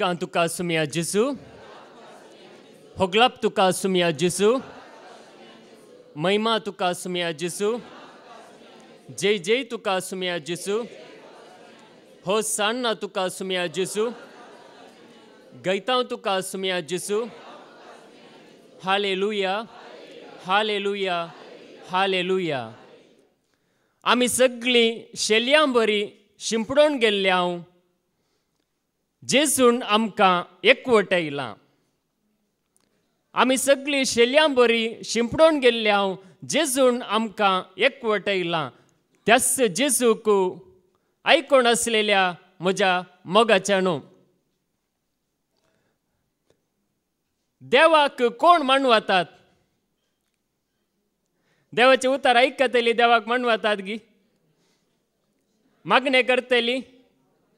गा तुका सुमिया जिसू होगलाब तुका सुमिया जिसू मैमाया जिसू जे जे तुका सुमिया जिसू हो सान्ण तुका सुमिया जुसू गैतांव तुका सुमिया जुसू हाल ये हाल ये हा ले लुया आम्ही सगळी शेलिया बरी शिंपडून जेसून आमकां एकवटयलां आमी सगळीं शेल्यां बरी शिंपडून गेल्ल्या जेजून आमकां एकवटयलां त्याच जेजूक आयकोण आसलेल्या म्हज्या मोगाच्या न्हू देवाक कोण म्हण वतात देवाचें उतार आयकतली देवाक म्हण वतात गी मागणें करतली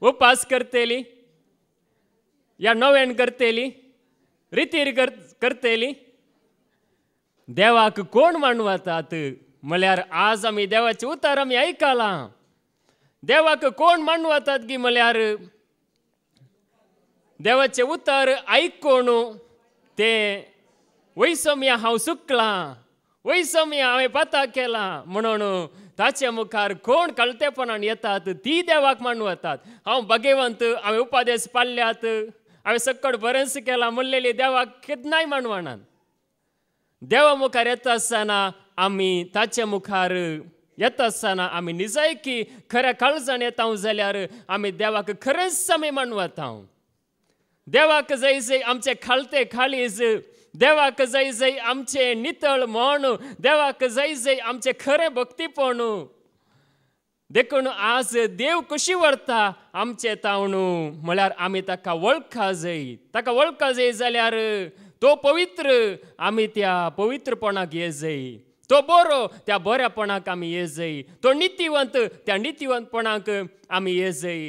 उपास करतली या नव्यान करतेली रितीर कर करतेली देवाक कोण मानवतात म्हळ्यार आज आम्ही देवाचे उतार आम्ही ऐकाला देवाक कोण मानवतात की म्हळ्यार देवाचे उतार आयकोण ते वैसम्या हांव सुकला वैसम्या हांवें पाता केला म्हणून ताचे मुखार कोण कळतेपणान येतात ती देवाक मानवतात हांव भगवंत हांवें उपादेश पाळल्यात हांवें सक्कड बरेंस केला म्हणलेली देवाक कित नाही देवा मुखार येता आसतना आमी ताचे मुखार येता आम्ही आमी निजायकी खऱ्या काळजान येता जाल्यार आमी देवाक खरेंच आमी मानवता देवाक जंय जंय आमचे खालते खालीज देवाक जंय जंय आमचे नितळ म्हण देवाक जंय जंय आमचे खरें भक्तीपण देखून आज देव कशी व्हरता आमचे तावणू म्हळ्यार आमी ताका वळखा जाय ताका वळखा जाय जाल्यार तो पवित्र आमी त्या पवित्रपणाक ये जाय तो बरो त्या बऱ्यापणाक आमी ये जाय तो नितिवंत त्या नितिवंतपणाक आमी ये जाय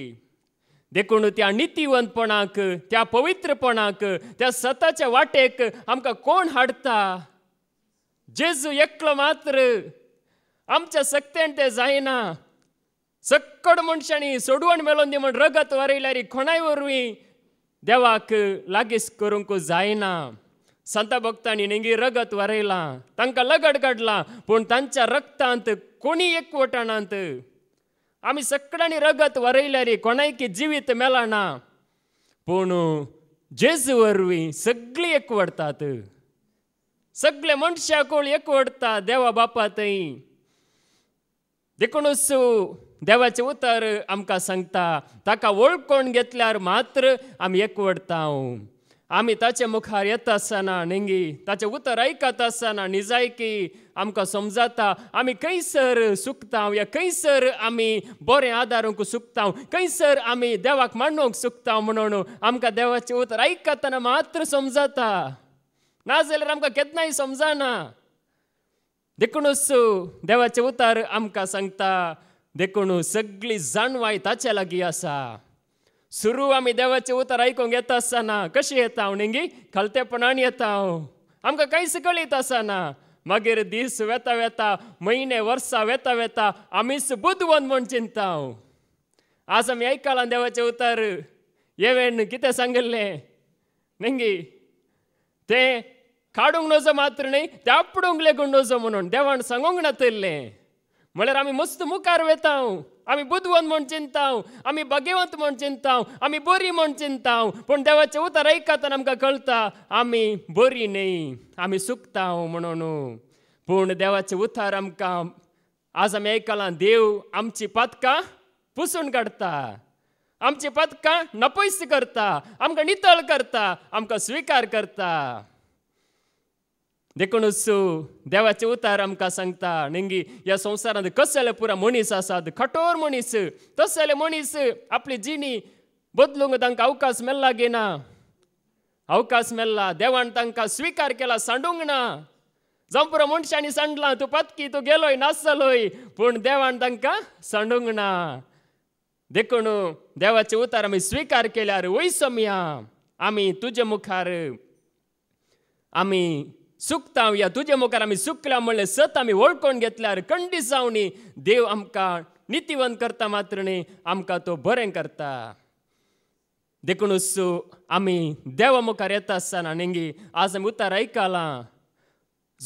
देखून त्या नितिवंतपणाक त्या पवित्रपणाक त्या सताच्या वाटेक आमकां कोण हाडटा जेजू एकलो मात्र आमच्या सक्तेन ते जायना मनशांनी सोडवण ಸೊಡುವಣ್ दी म्हण रगत ವರೈಲಾರಿ कोणाय वरवी देवाक लागीस करूंक जायना संत भक्तांनी नेंगी रगत वरयला तांकां लगड काडला पूण तांच्या रक्तांत कोणी एकवटानांत आमी सगळ्यांनी रगत वरयल्या रे कोणायकी जिवीत मेलाना पूण जेजू वरवीं सगळीं एकवटतात सगळे कोण एकवटता देवा बापा थंय देखूनच देवाचे उतर आमकां सांगता ताका कोण घेतल्यार मात्र आमी एकवडता आमी ताचे मुखार येता आसतना नेंगी ताचें उतर आयकता आसतना निजायकी आमकां समजाता आमी खंयसर सुकता या खंयसर आमी बरें आदारूंक सुकता खंयसर आमी देवाक मांडूंक सुकता म्हणून आमकां देवाचें उतर आयकतना मात्र समजाता नाजाल्यार आमकां केन्नाय समजना देखूनच देवाचें उतर आमकां सांगता देखून सगळी जाणवाय ताच्या लागीं आसा सुरू आमी देवाचें उतर आयकूंक येता आसतना कशी येता हांव नेंगी खालतेपणान येता हांव आमकां कांयच कळीत आसना मागीर दीस वेता वेता म्हयने वर्सां वेता वेता आमीच बुदवन म्हूण चिंता हांव आज आमी आयकलां देवाचें उतर येवेन कितें सांगिल्लें नेंगी तें काडूंक नजो मात्र न्ही तें आपडूंक लेगून नजो म्हणून देवान सांगूंक नातिल्लें म्हळ्यार आम्ही मस्त मुखार वेता आमी बुधवंत म्हूण चिंताव आमी भगवंत म्हूण चिंताव आमी बोरी म्हूण चिंताव पूण देवाचे उतार आयकतना आमकां कळता आमी बोरी न्ही आमी सुकताव म्हणून पूण देवाचे उतार आमकां आज आमी आयकलां देव आमची पदकां पुसून काडटा आमची पदकां नपयस करता आमकां नितळ करता आमकां स्विकार करता देखूनच देवाचे उतार आमकां सांगता नेंगी ह्या संवसारांत कसले पुरा मनीस आसात खटोर मनीस तसले मनीस आपली जिणी बदलूंक तांकां अवकाश मेल्ला घेना अवकाश मेल्ला देवान तांकां स्विकार केला सांडूंक ना जावं पुरो मनशांनी सांडला तूं पत्की तूं गेलोय नासलोय पूण देवान तांकां सांडूंक ना देखून देवाचे उतार आमी स्विकार केल्यार वयसम्या आमी तुजे मुखार आमी सुखतांव या तुजे मुखार आमी सुकल्या म्हणले सत आमी वळखून घेतल्यार कंडी सावणी देव आमकां नितीवंत करता मात्र न्ही आमकां तो बरें करता देखूनच आमी देवा मुखार येता आसतना नेंगी आज आमी उतार आयकलां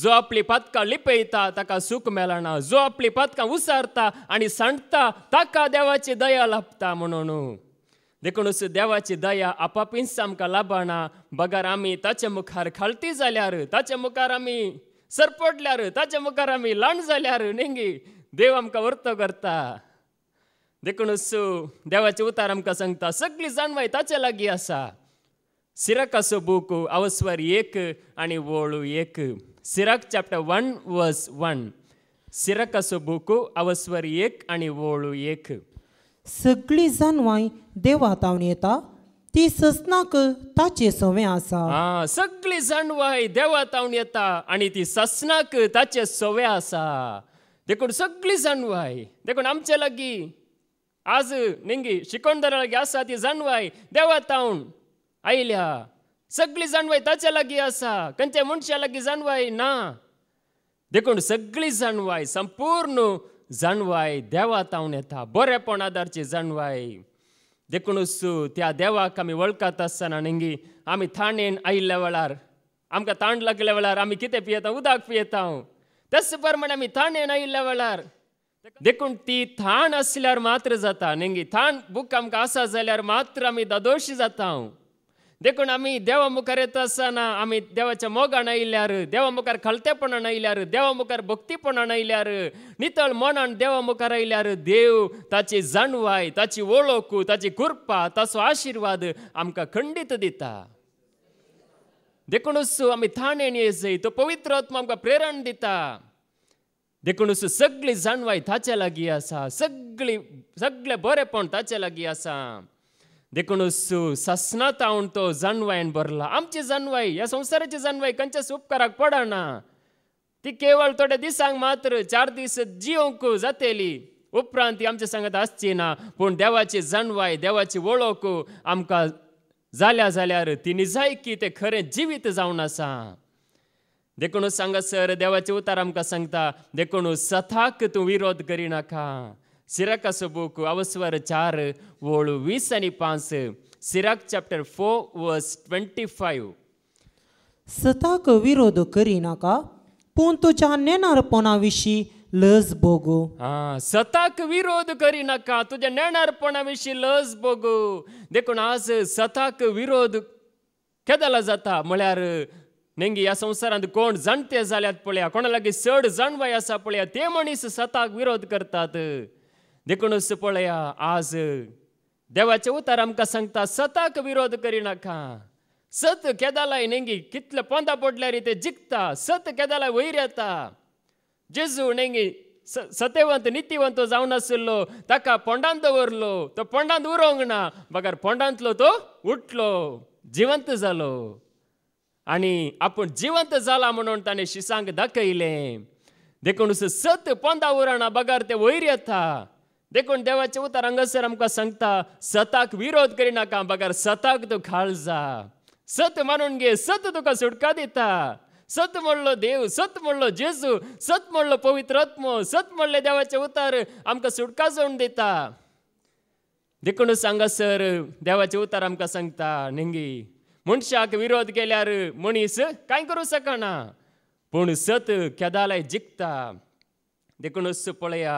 जो आपली पातकां लिपयता ताका सुख मेळना जो आपली पातकां उसारता आनी सांडता ताका देवाची दया लाभता म्हणून देखूनच देवाची दया आपापीच आमकां लाभना बगार आमी ताचे मुखार खालती जाल्यार ताचे मुखार आमी सरपटल्यार ताचे मुखार आमी लांड जाल्यार नेंगी देव आमकां वर्त करता देखूनच देवाचे उतार आमकां सांगता सगळी जाणवाय ताचे लागीं आसा असो बूक अवस्वर एक आनी वळू एक Sirach chapter one verse one असो बूक अवस्वर एक आनी वळू एक सगळी जानवांय देवा तावन येता ती ससनाक ताचे सोवे आसा सगळी सगळीं देव देवा येता आनी ती ससनाक ताचे सोवे आसा देखून सगळीं जानवाय देखून आमचे लागीं आज निंगी शिकवणदारा लागीं आसा ती जानवाय देवा तावन आयल्या सगळी जानवाय ताच्या लागीं आसा खंयच्या मनशा लागीं जानवाय ना देखून सगळी जानवाय संपूर्ण जाणवाय देवा तावन येता बरेपण आदारचे जाणवाय देखूनच त्या देवाक आमी वळखत आसतना नेंगी आमी थांडेन आयिल्ल्या वेळार आमकां तांड लागल्या वेळार आमी कितें पियेता उदक पियेता तस प्रमाणे आमी थांडेन आयिल्ल्या वेळार देखून ती थाण आसल्यार मात्र जाता नेंगी थाण बूक आमकां आसा जाल्यार मात्र आमी दादोशी जाता देखून आम्ही देवा मुखार येता आम्ही देवाच्या मोगान आयल्यार देवा मुखार खलतेपणान आयल्यार देवा मुखार भक्तीपणान आयल्यार नितळ मनान देवा मुखार आयल्यार देव ताची जाणवाय ताची ओळखू ताची कृपा ताचो आशिर्वाद आमकां खंडीत दिता देखूनच आमी थाणेन येजय तो पवित्र आत्मा आमकां प्रेरण दिता देखूनच सगळी जाणवाय ताचे लागीं आसा सगळी सगळे बरेंपण ताचे लागीं आसा देखणसू ससना तावन तो जणवायन भरला आमची या ह्या संवसाराची जनवाई खंयच्याच उपकाराक पडना ती केवळ थोड्या दिसांक मात्र चार दीस जिवंक जातेली उपरांत ती आमच्या सांगत आसची ना पूण देवाची जणवाय देवाची वळख आमकां जाल्या जाल्यार ती की ते खरें जिवीत जावन आसा सांगत सर देवाचे उतार आमकां सांगता देखून सथाक तूं विरोध करिनाका sira sobuku avaswara charu volu visani pansu Sirach chapter 4 verse 25 સતાક વિરોધ કરી નાકા પૂન તો જાણનેનાર પોના વિશી लज बोगो हा सताक विरोध करी नका तुझ्या नेणारपणाविषयी लज बोगो देखून आज सताक विरोध केदाला जाता म्हळ्यार नेंगी ह्या संवसारांत कोण जाणटे जाल्यात पळया कोणालागी चड जाणवाय आसा पळया ते मनीस सताक विरोध करतात देखूनच पळया आज देवाचे उतार आमकां सांगता सताक विरोध करिनाका सत केदालाय नेंगी कितले पोंदा पडल्यार ते जिखता सत केदालाय वयर येता जेजू नेंगी सतेवंत नितीवंत जावन आसलो ताका पोंडांत दवरलो तो पोंडांत उरोंक ना बघार पोंडांतलो तो उठलो जिवंत जालो आनी आपूण जिवंत जाला म्हणून ताणें शिसांक दाखयलें देखून सत पोंदा उरणा बघार ते वयर येता देखून देवाचे उतार हांगासर आमकां सांगता सताक विरोध करिनाका बघार सताक तूं खाळजा जा सत मानून घे सत तुका सुटका दिता सत म्हणलो देव सत म्हणलो जेजू सत म्हणलो पवित्र सत म्हणले देवाचे उतार आमकां सुटका जोडून दिता देखून हांगासर देवाचे उतार आमकां सांगता निंगी मनशाक विरोध केल्यार मनीस कांय करूं शकना पूण सत केदालाय जिखता देखूनच पळया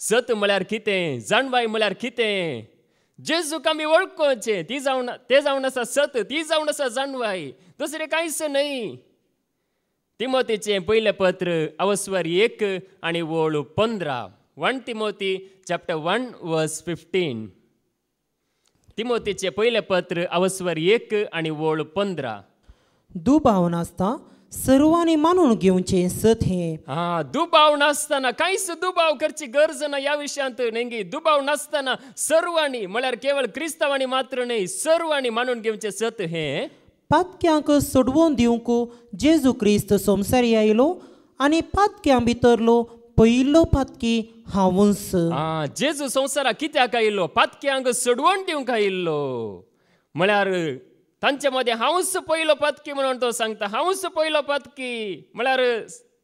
सत म्हळ्यार कितें जाणवाय म्हळ्यार कितें जेजूक आमी वळखोचे ती जावन ते जावन आसा सत ती जावन आसा जाणवाय दुसरें कांयच न्हय तिमोतीचें पयलें पत्र अवस्वर एक आनी वळ पंदरा one Timothy chapter one verse fifteen तिमोतीचें पयलें पत्र अवस्वर एक आनी वळ पंदरा दुबाव आसता सर्वांनी मानून सत हे हा दुबाव नासतना काहीच दुबाव करची गरज ना या विषयांत नेंगी दुबाव नासतना सर्वांनी म्हळ्यार केवळ क्रिस्तवानी मात्र नाही सर्वांनी मानून घेऊनचे सत हे पातक्यांक सोडवून देऊक जेजू क्रिस्त संवसारी आयलो आणि पातक्यां भितरलो पहिलो पातकी हांवूस हा जेजू संवसाराक कित्याक आयिल्लो पातक्यांक सोडवून दिवंक आयिल्लो म्हळ्यार तांचे हांवच पयलो पदकी म्हणून तो सांगता हांवच पयलो पदकी म्हळ्यार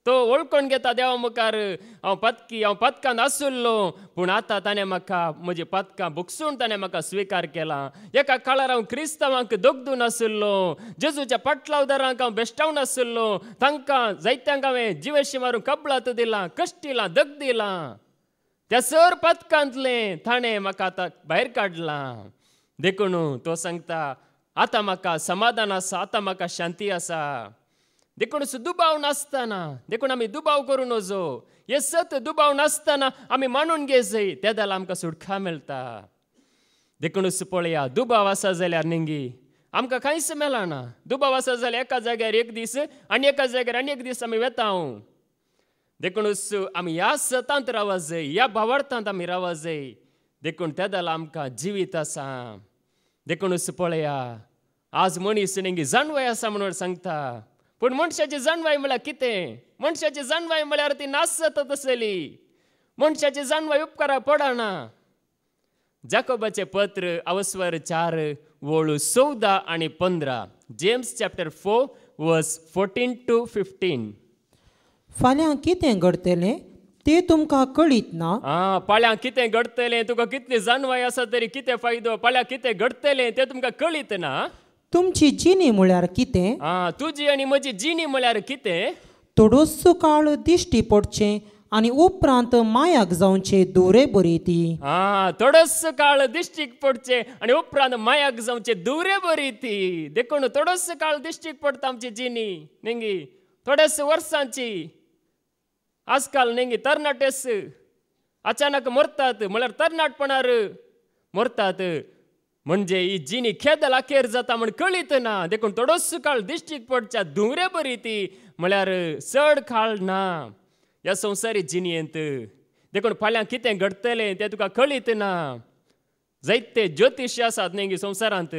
तो ओळखून घेता देवा मुखार हांव पदकी हांव पत्कान आसुल्लो पूण आतां ताणें म्हाका म्हजी पदकां भुगसून ताणें म्हाका स्विकार केला एका काळार हांव क्रिस्तांवांक दोगदून आसुल्लो जेजूच्या पाटलावदारांक हांव बेश्टावन आसुल्लो तांकां जायत्यांक हांवें जिवेशी मारून कबलात दिलां कश्टिला दग दिलां त्या सर पत्कांतलें ताणें म्हाका आतां भायर काडलां देखून तो सांगता आता म्हाका समाधान आसा आता म्हाका शांती आसा देखून दुबाव नासतना देखून आमी दुबाव करूं नजो हे सत दुबाव नासतना आमी मांडून घे जै तेदाला आमकां सुटका मेळटा देखूनच पळया दुबाव आसा जाल्यार निंगी आमकां कांयच मेळना दुबाव आसा जाल्यार एका जाग्यार एक दीस आनी एका जाग्यार आनी एक दीस आमी वेता हांव देखूनच आमी ह्या सतांत रावा जाय ह्या भावार्थांत आमी रावा जाय देखून तेदाला आमकां जिवीत आसा देखून पळया आज मनीस नेंगी जाणवाय आसा म्हणून सांगता पूण मनशाची जाणवाय म्हळ्यार कितें मनशाची जाणवाय म्हळ्यार ती नास जातात आसलेली मनशाची जाणवाय उपकारा पडना जाकोबाचे पत्र अवस्वर चार वळू चवदा आनी पंदरा James chapter four verse fourteen to fifteen फाल्यां कितें घडटलें ते तुमका कळीत ना आ पाळ्यां कितें घडतले तुका कितली जानवाय आसा तरी कितें फायदो पाळ्यां कितें घडतले ते तुमका कळीत ना तुमची जिनी म्हळ्यार कितें आ तुजी आनी म्हजी जिणी म्हळ्यार कितें थोडोसो काळ दिश्टी पडचे आणि उपरांत मायाक जावचे दुरे बरी ती आ थोडस काळ दिश्टीक पडचे आणि उपरांत मायाक जावचे दुरे बरी ती देखून थोडस काळ दिश्टीक पडता आमची जिणी निंगी थोड्याच वर्सांची आजकाल நீங்கள் तरनाटेस अचानक मरतात म्हळ्यार तरणाटपणार मरतात म्हणजे ही जिनी खेदल अखेर जाता म्हण कळीत ना देखून थोडोस काळ दिश्टीक पडच्या धुंवरे बरी ती म्हळ्यार चड काळ ना ह्या संवसारी जिनयेंत देखून फाल्यां कितें घडतलें तें तुका कळीत ना जायते ज्योतिश्य आसात न्ही संवसारांत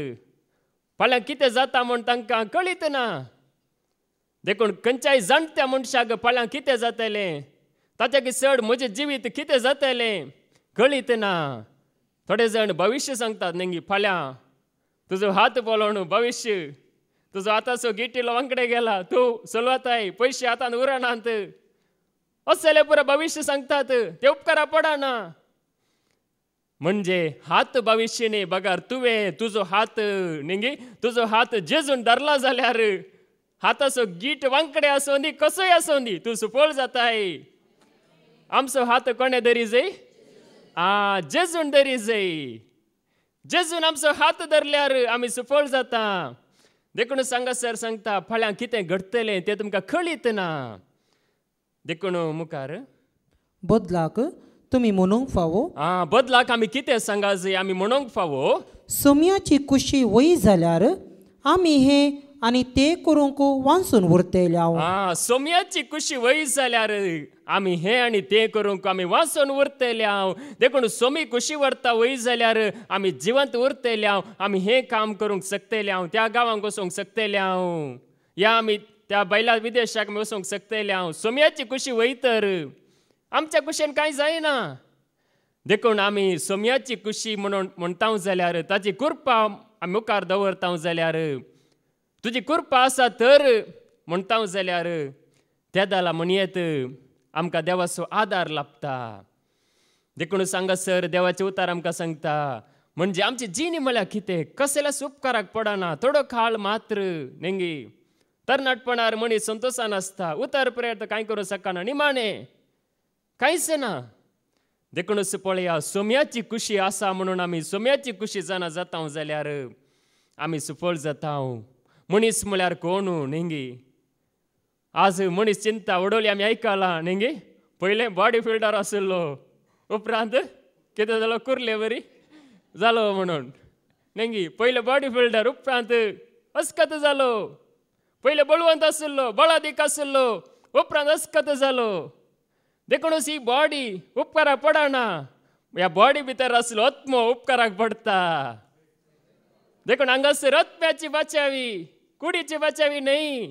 फाल्यां कितें जाता म्हण तांकां कळीत ना देखून खंयच्याय जाणट्या मनशाक फाल्यां कितें जातलें की चड म्हजें जिवीत कितें जातलें कळीत ना थोडे जाण भविश्य सांगतात नेंगी फाल्यां तुजो हात पलोवन भविश्य तुजो आतांचो गिटी लोवांकडे गेला तूं चलवताय पयशे आतां उरणांत असले पुरो भविश्य सांगतात ते उपकारा पडना म्हणजे हात न्ही बगार तुवें तुजो हात नेंगी तुजो हात जेजून धरला जाल्यार हात असो गीट वांकडे असो दी कसोय असो दी तू सुपोळ आहे आमचो हात कोणे दरी जाय आ जेजून दरी जाय जेजून आमचो हात धरल्यार आमी सुपोळ जाता देखून सर सांगता फळ्यां कितें घडतले ते तुमकां कळीत ना देखून मुखार बदलाक तुम्ही म्हणूंक फावो आ बदलाक आम्ही कितें सांगा जाय आम्ही म्हणूंक फावो सोम्याची कुशी वय जाल्यार आम्ही हे आणि ते करूंक वांसून उरतले हांव आ सोम्याची कुशी वयी जाल्यार आमी हें आनी तें करूंक आमी वांसून उरतले हांव देखून सोमी कुशी वरता वय जाल्यार आमी जिवंत उरतले आम्ही आमी काम करूंक शकतले हांव त्या गांवांक वचूंक शकतले हांव या आमी त्या बैला विदेशाक आमी वचूंक हांव सोम्याची कुशी वयतर आमच्या कुशेन कांय जायना देखून आमी सोम्याची कुशी म्हणून म्हणटा जाल्यार ताची कुर्पा आमी मुखार दवरता जाल्यार तुजी कृपा आसा तर म्हणटा जाल्यार त्या दाला म्हणयेत आमकां देवाचो आदार लाभता सांगा सर देवाचे उतार आमकां सांगता म्हणजे आमची जीण म्हळ्यार कितें कसल्याच उपकाराक पडना थोडो खाल मात्र नेंगी तरणाटपणार मनीस संतोशान आसता उतार प्रयत्न कांय करूं शकना निमाणे कांयच ना देखूनच पळया सोम्याची खुशी आसा म्हणून आमी सोम्याची खुशी जाणा जाता जाल्यार आमी सुफळ जाता मनीस म्हळ्यार कोणू नेंगी आज मनीस चिंता उडोवली आमी आयकलां नेंगी पयलें बॉडी फिल्डर आशिल्लो उपरांत कितें जालो कुर्ले बरी जालो म्हणून नेंगी पयलें बॉडी फिल्डर उपरांत अस्कत जालो पयलें बळवंत आशिल्लो बळादीक आशिल्लो उपरांत अस्कत जालो देखूनच ही बॉडी उपकाराक पडना ह्या बॉडी भितर आसलो आत्मो उपकाराक पडटा देखून हांगासर आत्म्याची वाचावी कुडीची बचावी नाही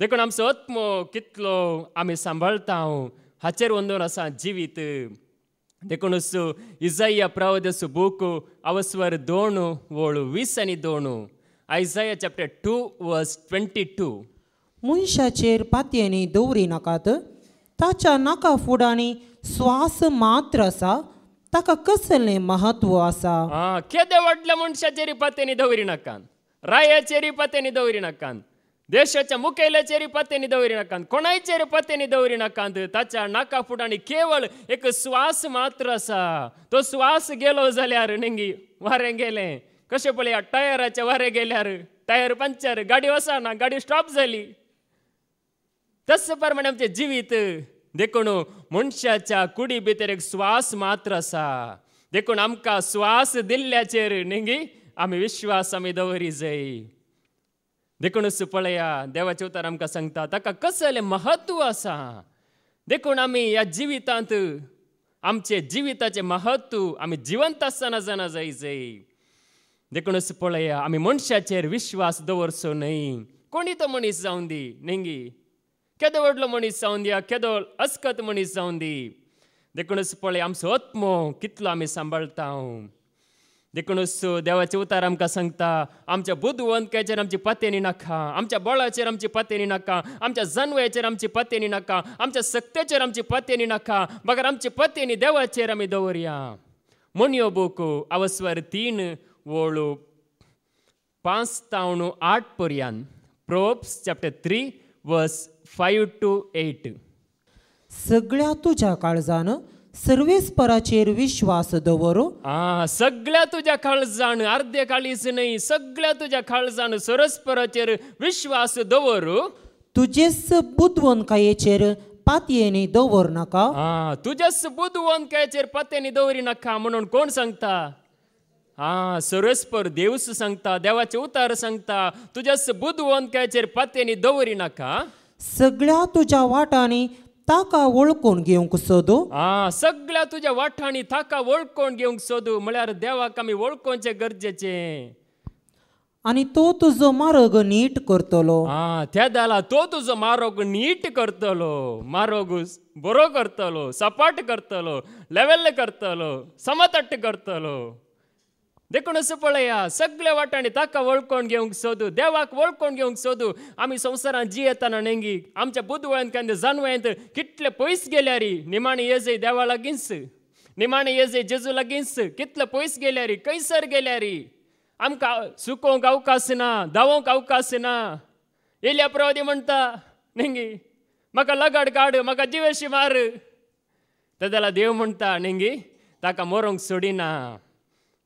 देखून आमचो आत्मो कितलो आमी सांबाळटा हाचेर वंदून आसा जिवीत देखूनच इजाया प्रवदस बूक अवस्वर दोन वळ वीस आनी दोन Isaiah chapter two verse twenty two मनशाचेर पातयेनी दवरी नाकात ताच्या नाका फुडांनी स्वास मात्र आसा ताका कसलें महत्व आसा केदे व्हडल्या मनशाचेर पातयेनी दवरी नाकात ರಾಯಚೇರಿ ಪತೆನಿ दवरी ಕಾಂದ್ देशाच्या मुखेल्याचेरी पत्यांनी दवरी ದೌರಿನ ಕಾಂದ್ ಕೊಣೈ दवरी ಪತೆನಿ ताच्या नाका केवळ एक स्वास मात्र आसा तो स्वास गेलो जाल्यार नेंगी वारे गेले कशें पळया टायरच्या वारे गेल्यार टायर पंचर गाडी वसाना गाडी स्टॉप झाली तस प्रमाणे आमचे जिवीत देखून मनशाच्या कुडी भितर एक स्वास मात्र आसा देखून आमकां स्वास दिल्ल्याचेर नेंगी विश्वास आम्ही दवरी దవరిజై देखून सुपळया देवाचे उतार आमकां सांगता ताका कसलें महत्व आसा देखून आमी ह्या जिवितांत आमचे जिविताचें महत्व आमी जिवंत आसतना जाणा जायचें देखून पळया आमी मनशाचेर विश्वास दवरचो न्हय कोणी तो मनीस जावन दी नेंगी केदो व्हडलो मनीस जावन दिया केदो अस्कत मनीस जावन दी देखूनच पळय आमचो आत्मो कितलो आमी सांबाळटा देखूनच देवाचे उतार आमकां सांगता आमच्या बुधवंतकाचेर आमची पातयेनी नाका आमच्या बळाचेर आमची पातयेनी नाका आमच्या जनवेचेर आमची पातयेनी नाका आमच्या सक्तेचेर आमची पातयेनी नाका मगर आमची पातयेनी देवाचेर आमी दवरया म्हणयो बोको अवस्वर तीन वळू पांच तावण आठ पर्यान Proverbs chapter three verse five to eight सगळ्या तुझ्या काळजान सर्वेस्पराचेर विश्वास दवरो आ सगळ्या तुझ्या काळजान अर्धे काळीच नाही सगळ्या तुझ्या काळजान सरस्पराचेर विश्वास दवर बुद्धवन कायेचेर पातयेनी दवर नाका आ बुद्धवन कायेचेर पातयेनी दवरी नाका म्हणून कोण सांगता आ सरस्पर देवस सांगता देवाचे उतार सांगता बुद्धवन कायेचेर पातयेनी दवरी नाका सगळ्या तुझ्या वाटांनी ताका वळखून घेवंक सोदू आ सगळ्या तुझ्या वाठांनी ताका वळखून घेवंक सोदू म्हळ्यार देवाक आमी वळखोवचें गरजेचें आणि तो तुझो मार्ग नीट करतलो आ त्या दाला तो तुझो मार्ग नीट करतलो मारोग बरो करतलो सपाट करतलो लेवल करतलो समतट करतलो देखूनच पळया सगळ्या वाटांनी ताका वळखण घेवंक सोदू देवाक वळखण घेवंक सोदू आमी संवसारांत जियेताना नेंगी आमच्या बुद्ध केन्ना जानवयांत कितले पयस री निमाणे येजय देवा लागींच निमाणे येजय जेजू लागींच कितले पयस गेल्यार कैसर री आमकां सुकोवंक अवकाश ना धावोंक अवकाश ना येल्या प्रवादी म्हणटा नेंगी म्हाका लगाड काड म्हाका जिवेशी मार तेदेला देव म्हणटा नेंगी ताका मरोंक सोडिना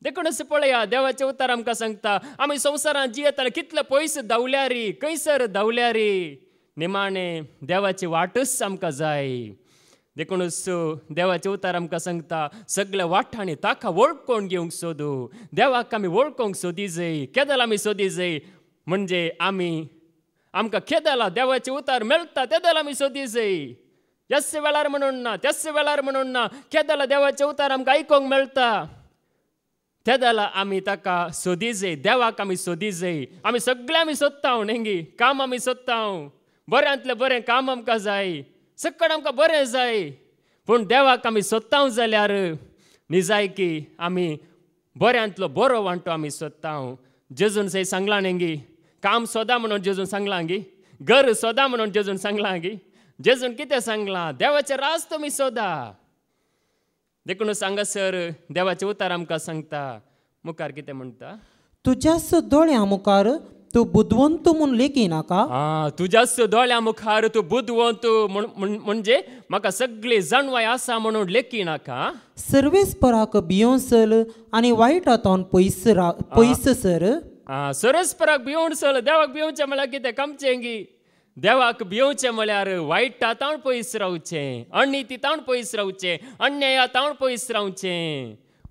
देखूनच पळया देवाचे उतार आमकां सांगता आमी संवसारांत जियेताना कितले पयस धांवल्या रे खंयसर धांवल्या रे निमाणे देवाची वाटच आमकां जाय देखूनच देवाचे उतार आमकां सांगता सगळ्या वाठांनी ताका वळखोवन घेवंक सोदू देवाक आमी वळखोवंक सोदी जाय केदल आमी सोदी जाय म्हणजे आमी आमकां केदला देवाचे उतार मेळटा तेदल आमी सोदी जाय यास्य वेळार म्हणून ना तेस्स वेळार म्हणून ना केदला देवाचे उतार आमकां आयकोंक मेळटा ತೆದಲ ಅಮಿ ताका देवाक ದೇವಾಕ ಆಮಿ आम्ही आम्ही सगळे आमी हांव नेंगी काम आम्ही आमी हांव बऱ्यांतले बरें काम आमकां जाय सकट आमकां बरें जाय पूण देवाक आमी सोदताव जाल्यार निजायकी आमी बऱ्यांतलो बरो वांटो आमी हांव जेजून सय सांगलां नेंगी काम सोदा म्हणून जेजून सांगलां गी घर सोदा म्हणून जेजून सांगलां गी जेजून कितें सांगलां देवाचें राज तुमी सोदा देखून सांगा सर देवाचे उतार आमकां सांगता मुखार कितें म्हणटा तुज्याच दोळ्या मुखार तूं बुदवंत म्हूण लेखी नाका आं तुज्याच दोळ्या मुखार तूं बुदवंत म्हणजे म्हाका सगळी जाणवाय आसा म्हणून लेखी नाका सर्वेस पराक भियोंसल आनी वायट हातान पयस पयस सर आं सर्वेस पराक भियोन सल देवाक भियोनचे म्हळ्यार कितें कामचें गी देवाक దేవాకు पयस रावचें తాను ताण पयस रावचें अन्याया ताण पयस रावचे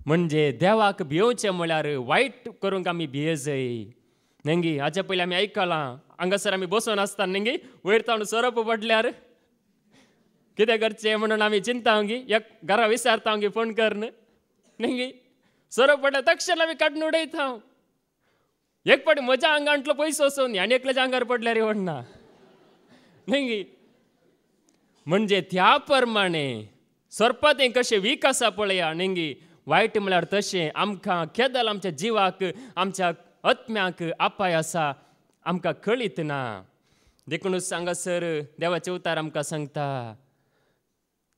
म्हणजे देवाक भियोवचें म्हळ्यार वायट करूंक आमी भियेजय नेंगी हाचे पयलीं आमी आयकलां हांगासर आमी बसून आसता नेंगी वयर तावण सरप पडल्यार कितें करचें म्हणून आमी चिंता गी एक घरा विचारता गी फोन कर नेंगी सोरप पडल्या तक्षण आमी काडून उडयता एक पाटी म्हज्या आंगांतलो पयसो वचून आनी एकल्याच्या आंगार पडल्यार वडना नाही म्हणजे त्या प्रमाणे सर्पातें कशें वीक पळया नेंगी वायट म्हळ्यार तशें आमकां केदल आमच्या जिवाक आमच्या आत्म्याक आपाय आसा आमकां कळीत ना देखूनच सांगासर देवाचे उतार आमकां सांगता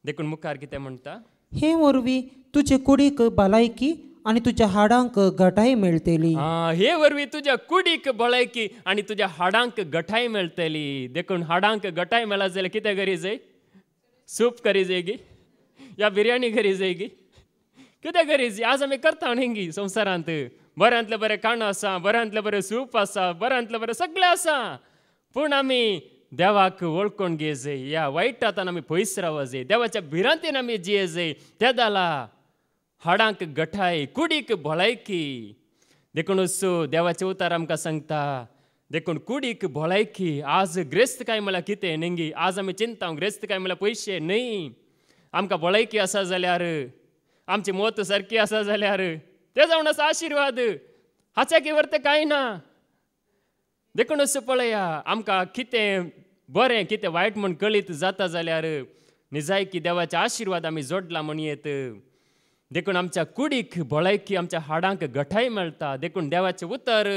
देखून मुखार कितें म्हणटा हे वरवीं तुजे कुडीक भलायकी आणि तुझ्या हाडांक गटाई मेळटली हे वरवी तुझ्या कुडीक बळयकी आणि तुझ्या हाडांक गटाई मेळटली देखून हाडांक गटाई मेळत जाल्यार कितें करी जाय सूप करी जाय गी या बिर्याणी घरी जाय गी कितें करी जाय आज आमी करता हिंगी संवसारांत बऱ्यांतले बरें काणो आसा बऱ्यातले बरें सूप आसा बऱ्यातले बरें सगळें आसा पूण आमी देवाक ओळखून घे जाय या वाईट आमी पयस रावं जाय देवाच्या भिरांतीन आमी जिये जाय तें हाडांक गठाय कुडीक देखून सो देवाचे उतार आमकां सांगता देखून कुडीक भलायकी आज ग्रेस्त काय म्हळ्यार कितें नेंगी आज आमी चिंता ग्रेस्त काय म्हळ्यार पयशे न्हय आमकां भलायकी आसा जाल्यार आमची मत सारकी आसा जाल्यार ते जावन आसा आशिर्वाद वर वर्त कांय ना असो पळया आमकां कितें बरें कितें वायट म्हूण कळीत जाता जाल्यार निजायकी देवाचे आशिर्वाद आमी जोडला म्हणयेत देखून आमच्या कुडीक भळायकी आमच्या हाडांक गठाई मेळटा देखून देवाचे उतर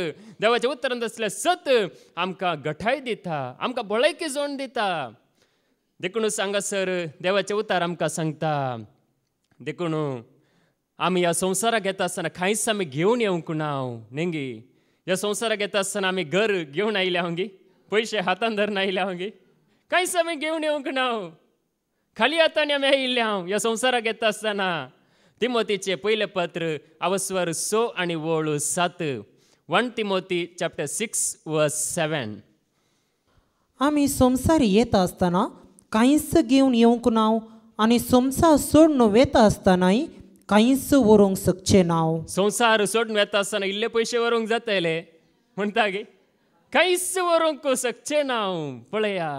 देवाचे उतर सत आमकां गठाई दिता आमकां भळायकी जोण दिता सांगा सर देवाचे उतार आमकां सांगता देखून आमी ह्या संवसाराक येता आसतना कांयच आमी घेवन येवंक ना नेंगी ह्या संवसाराक येता आसतना आमी घर घेवन आयल्या गे पयशे हातान धरून आयल्या गे कांयच आमी घेवन येवंक ना खाली हातांनी आमी आयिल्ले हांव ह्या संवसाराक येता आसतना तिमोतीचे पहिले पत्र अवस्वर सो आणि वळू सात वन तिमोती चॅप्टर सिक्स व सेवन आम्ही संसार येता असताना काहीच घेऊन येऊंक नाव आणि संसार सोडून वेता असतानाय काहीच वरोंक सकचे नाव संसार सोडून वेता असताना इल्ले पैसे वरोंक जातले म्हणता गे काहीच वरोंक सकचे नाव पळया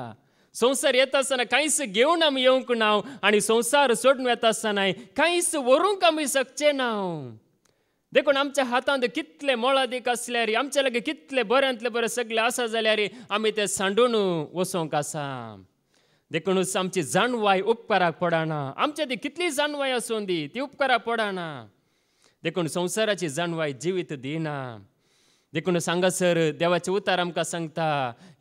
संसार येत असताना काहीच घेऊन आमी येवंक ना आनी संवसार सोडून येता असताना कांयच व्हरूंक आमी सगचे ना देखून आमच्या हातांत कितले मोळादीक आसल्यार आमच्या लगे कितले बऱ्यांतले बरें सगळे आसा जाल्यार आमी तें सांडून वचोंक आसा देखूनच आमची जाणवाय उपकाराक पडना आमच्या ती कितली जाणवाय आसूं दी ती उपकाराक पडना देखून संसाराची जाणवाय जिवीत दिना देखून सांगा सर देवाचे उतार आमकां सांगता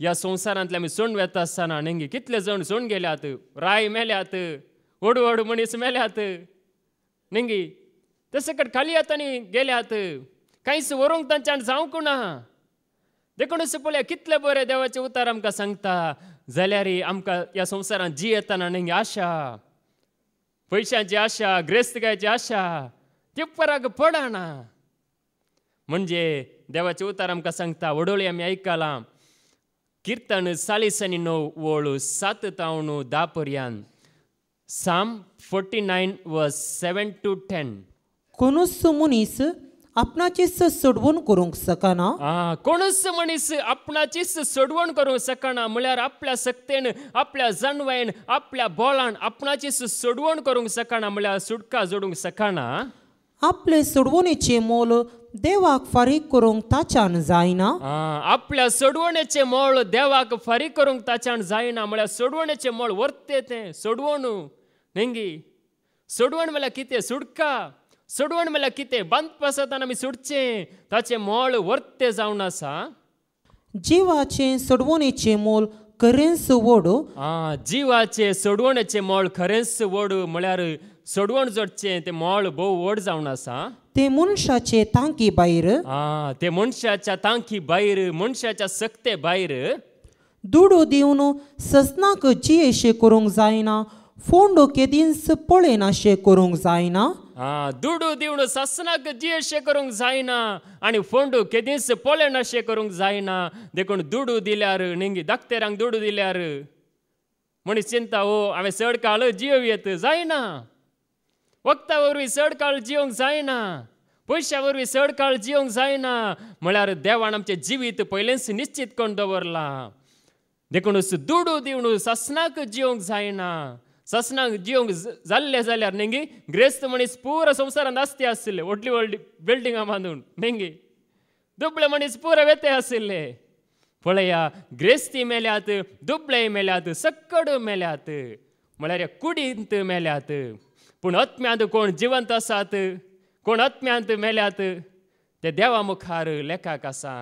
ह्या संवसारांतले आमी सोंड वेता आसतना न्हंगी कितले जण सोंड गेल्यात राय मेल्यात व्हडू व्हडू मनीस मेल्यात न्हंगी तसे कट खाली आतांनी गेल्यात कांयच व्हरूंक तांच्यान जावंक ना देखूनच पळया कितले बरें देवाचें उतार आमकां सांगता जाल्यार आमकां ह्या संवसारांत जी येताना न्हंगी आशा पयशांची आशा ग्रेस्तकायची आशा ती पराक पडना म्हणजे देवाचे उतार आमकां सांगता वडोळी आमी आयकलां किर्तन चाळीस नो णव ओळू सात तावण धा पर्यान साम फोर्टी नायन व सेवन टू टेन कोणूच मनीस आपणाचीच सोडवण करूंक सकना आ कोणूच मनीस आपणाचीच सोडवण करूंक सकना म्हळ्यार आपल्या सक्तेन आपल्या जाणवायेन आपल्या बोलान आपणाचीच सोडवण करूंक शकना म्हळ्यार सुटका जोडूंक सकना आपले सोडवणेचे मोल देवाक फारीक करूंक ताच्यान जायना आपल्या सोडवणेचे मोल देवाक फारीक करूंक ताच्यान जायना म्हळ्यार सोडवणेचे मोळ वरते ते सोडवणू नेंगी सोडवण म्हळ्यार कितें सुडका सोडवण म्हळ्यार कितें बांदपा आमी सुडचें ताचें मोळ वरते जावन आसा जिवाचें सोडवणेचे मोल खरेंच वोड आ जिवाचें सोडवणेचे मोळ खरेंच वोड म्हळ्यार सडवण जोडचे ते मोळ भोव व्हड जावन आसा ते मनशाचे तांकी भायर आ ते मनशाच्या तांकी भायर मनशाच्या सक्ते भायर दुडू दिवन ससनाक जी अशें करूंक जायना फोंडो केदींस पळेन अशें करूंक जायना आ दुडू दिवण ससनाक जी अशें करूंक जायना आणि फोंडू केदींस पळेन अशें करूंक जायना देखून दुडू दिल्यार निंगी दाखतेरांक दुडू दिल्यार मनीस चिंता ओ हांवें चड काळ जियो येत जायना वरवीं चड काळ येवंक जायना पयशा वरवीं चड काळजी येवंक जायना म्हळ्यार देवान आमचें जिवीत पयलेंच निश्चित करून दवरलां देखूनच दुडू दिवणू ससनाक जिवंक जायना ससनाक जिवंक जाल्लें जाल्यार नेंगी ग्रेस्त मनीस पुरो संवसारांत आसते आशिल्ले व्हडली व्हडली बिल्डिंगां बांदून नेंगी दुबळे मनीस पुरो वेते आशिल्ले पळया ग्रेस्ती मेल्यात दुबळे मेल्यात सक्कड मेल्यात म्हळ्यार कुडींत मेल्यात पूण अत्म्यांत कोण जिवंत आसात कोण अत्म्यांत मेल्यात ते देवा मुखार लेखाक आसा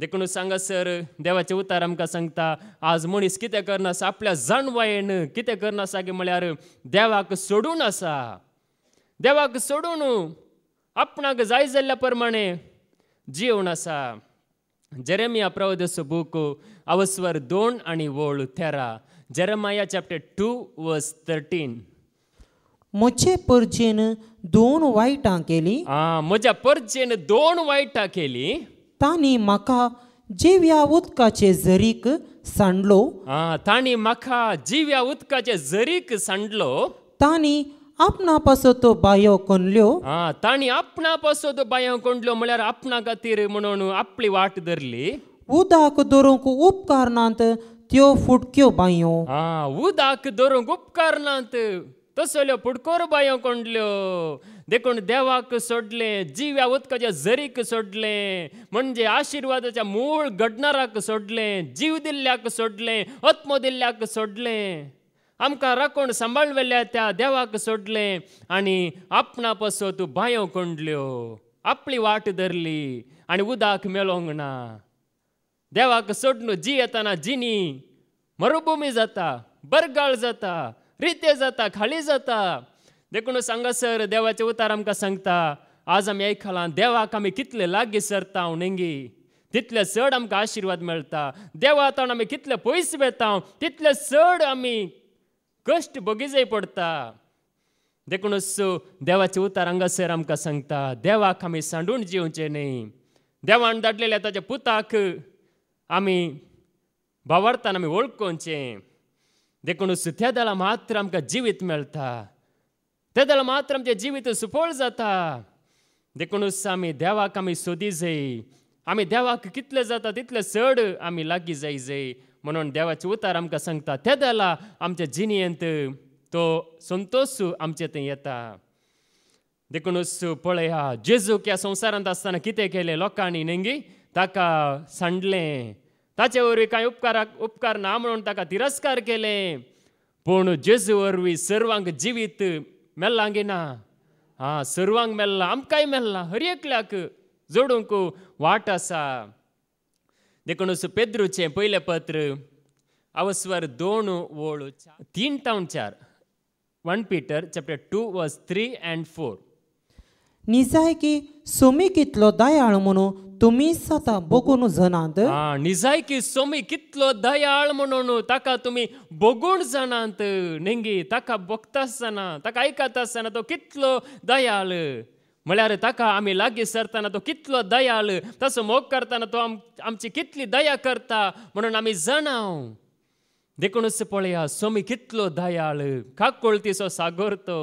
देखून सांगसर देवाचें उतार आमकां सांगता आज मनीस कितें करनासा आपल्या जाणवायेन कितें करनासा की म्हळ्यार देवाक सोडून आसा देवाक सोडून आपणाक जाय जाल्ल्या प्रमाणे जिवन आसा जेरेमिया प्रवद बूक अवस्वर दोन आनी वोळ तेरा Jeremiah chapter two verse thirteen मुझे परजेन दोन वायटां केली आ म्हज्या परजेन दोन वायटां केली तांणी म्हाका जिव्या उदकाचे झरीक सांडलो आ तांणी म्हाका जिव्या उदकाचे झरीक सांडलो तानी आपणा पासो तो बायो कोणल्यो आ तांणी आपणा पासो तो बायो कोणल्यो म्हळ्यार आपणा खातीर म्हणून आपली वाट धरली उदक धरूंक उपकारनांत त्यो फुटक्यो बांयो आ उदक धरूंक उपकारनांत तसल्यो पुडकोर बायो कोंडल्यो देखून देवाक सोडले जिव्या उदकाच्या झरीक सोडले म्हणजे आशिर्वादाच्या मूळ घडणाराक सोडले जीव दिल्ल्याक सोडले आत्मो दिल्ल्याक सोडले आमकां राखण सांबाळवेल्या त्या देवाक सोडले आनी आपणा पसो तूं बांयो कोंडल्यो आपली वाट धरली आनी उदाक मेळोंक ना देवाक सोडून जी येताना जिनी मरुभुमी जाता बरगाळ जाता रिते जाता खाली जाता देखून हांगासर देवाचे उतार आमकां सांगता आज आमी आयकलां देवाक आमी कितले लागीं सरता उणेंगी तितले चड आमकां आशिर्वाद मेळटा देवा आतां आमी कितले पयस वेता तितले चड आमी कश्ट बगिजय पडटा देखूनच देवाचे उतार हांगासर आमकां सांगता देवाक आमी सांडून जिवचें न्ही देवान धाडलेल्या ताच्या पुताक आमी भावार्थान आमी वळखोवचें ದೇಕೊಂಡು मात्र आमकां जिवीत मेळटा ते ತೇದಲ मात्र आमचें जिवीत ಸುಫೋಳ जाता देखूनच आमी देवाक आमी सोदी जाय आमी देवाक कितले जाता तितले चड आमी लागीं जाय जाय म्हणून देवाचे उतार आमकां सांगता ते देला आमच्या जिणेंत तो संतोष आमचे थंय येता देखूनच पळया जेजूक ह्या संवसारांत आसतना कितें केलें लोकांनी नेंगी ताका सांडलें ताचे वरवीं कांय उपकाराक उपकार ना म्हणून ताका तिरस्कार केले पूण जेजू वरवीं सर्वांक जिवीत मेल्लां गे ना हा सर्वांक मेल्ला आमकांय मेल्ला हर एकल्याक जोडूंक वाट आसा देखूनच पेद्रूचें पयलें पत्र अवस्वर दोन ओळ तीन टावन चार one Peter chapter two verse three and four निजायकी सोमी कितलो दयाळ म्हणून तुम्ही स्वतः बोगून जनांत आ, निजायकी सोमी कितलो दयाळ म्हणून ताका तुम्ही बोगून जनांत नेंगी ताका बोगतासना ताका आयकता आसतना तो कितलो दयाळ म्हळ्यार ताका आमी लागीं सरतना तो कितलो दयाळ तसो मोग करतना तो आमची कितली दया करता म्हणून आमी जनाव देखूनच पळया सोमी कितलो दयाळ तिसो सागोर तो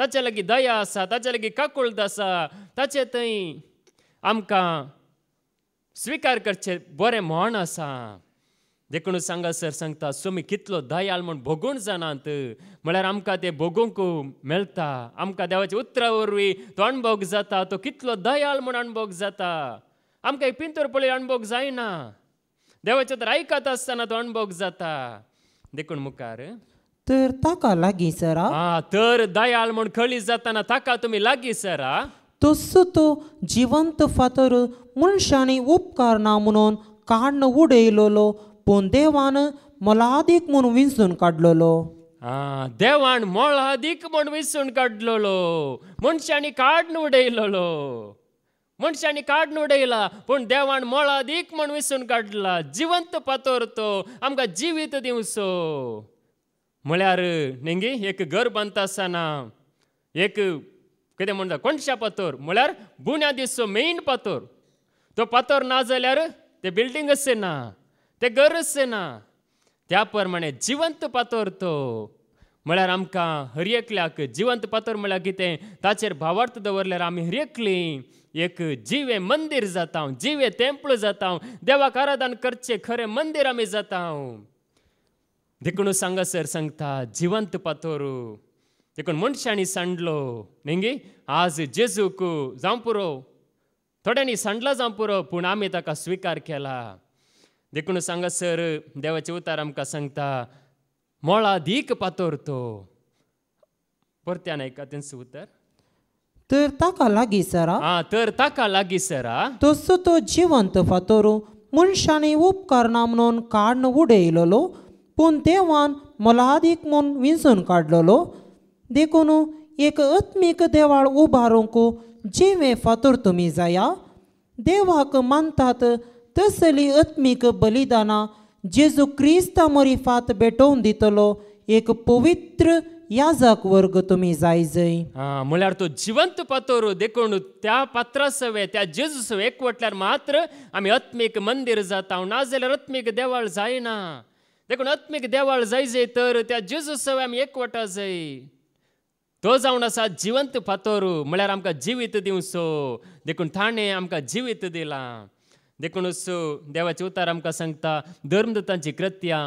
ताचे लागी दया आसा ताचे लागी काकुळद आसा ताचे थंय आमकां स्विकार करचे बरें म्हण आसा देखून सांगासर सांगता स्वामी कितलो दयाल म्हूण भोगूंक जाणात म्हळ्यार आमकां ते भोगूंक मेळटा आमकां देवाच्या उतरा वरवीं तो अणभोग जाता तो कितलो दयाल म्हूण अणभोग जाता आमकां एक पिंतर पळय अणभोग जायना देवाचे तर आयकत आसतना तो अणभोग जाता देखून मुखार तर ताका लागी सरा आ, तर दयाल म्हूण खळी जाताना ताका तुम्ही लागी सरा तस्सो तो जिवंत फातर मनशांनी उपकार ना म्हणून काढण उडयलोलो पूण देवान मलादीक म्हणून विंचून काढलो आ, देवान मोळादीक म्हणून विसून काढलो मनशांनी काडन उडयलोलो मनशांनी काढून उडयला पूण देवान मोळादीक म्हणून विसून काढला जिवंत पातोर तो आमकां जिवीत दिवसो म्हळ्यार नेंगी एक घर बांदता आसतना एक कितें म्हणटा कोणशा पातोर म्हळ्यार बुन्यादीचो मेन पातोर तो पातोर ना जाल्यार ते बिल्डिंगच ना ते घरच ना त्या प्रमाणे जिवंत पातोर तो म्हळ्यार आमकां हरयेकल्याक जिवंत पातोर म्हळ्यार कितें ताचेर भावार्थ दवरल्यार आमी हरयेकली एक जिवें मंदीर जाता जिवें तेंपळ जाता देवाक आराधन करचें खरें मंदीर आमी जाता देखून सांगा सर सांगता जिवंत पातोरू देखून मनशांनी सांडलो नेंगी आज जेजूक जावं पुरो थोड्यांनी सांडला जावं पुरो पूण आमी ताका स्विकार केला देखून सांगा सर देवाचे उतार आमकां सांगता मोळा दीक पातोर तो परत्यान आयका तेंचो उतार तर ताका लागीं सरा आ तर ताका लागीं सरा तसो तो जिवंत फातोरू मनशांनी उपकारना म्हणून काण उडयलो पूण देवान मोलादीक म्हूण विंचून काडलोलो देखून एक अत्मीक देवाळ उभारूक जिवे फातोर तुम्ही जाया देवाक मानतात तसली अत्मीक बलिदानां जेजू क्रिस्ता मोरिफात भेटोवन दितलो एक पवित्र याजक वर्ग तुम्ही जाय जय म्हळ्यार तो जिवंत पातोर देखून त्या पात्रा सवे त्या जेजू सवे एकवटल्यार मात्र आम्ही आत्मीक मंदीर जाता ना जाल्यार आत्मीक देवाळ जायना देखून आत्मीक देवाळ जाय जाय तर त्या जेजूसव आम्ही एकवटा जाय तो जाऊन असा जिवंत फातोर म्हळ्यार आमकां जिवीत दिवचो देखून ताणें आमकां जिवीत दिलां देखूनच देवाचे उतार आमकां सांगता धर्मदत्तांची कृत्या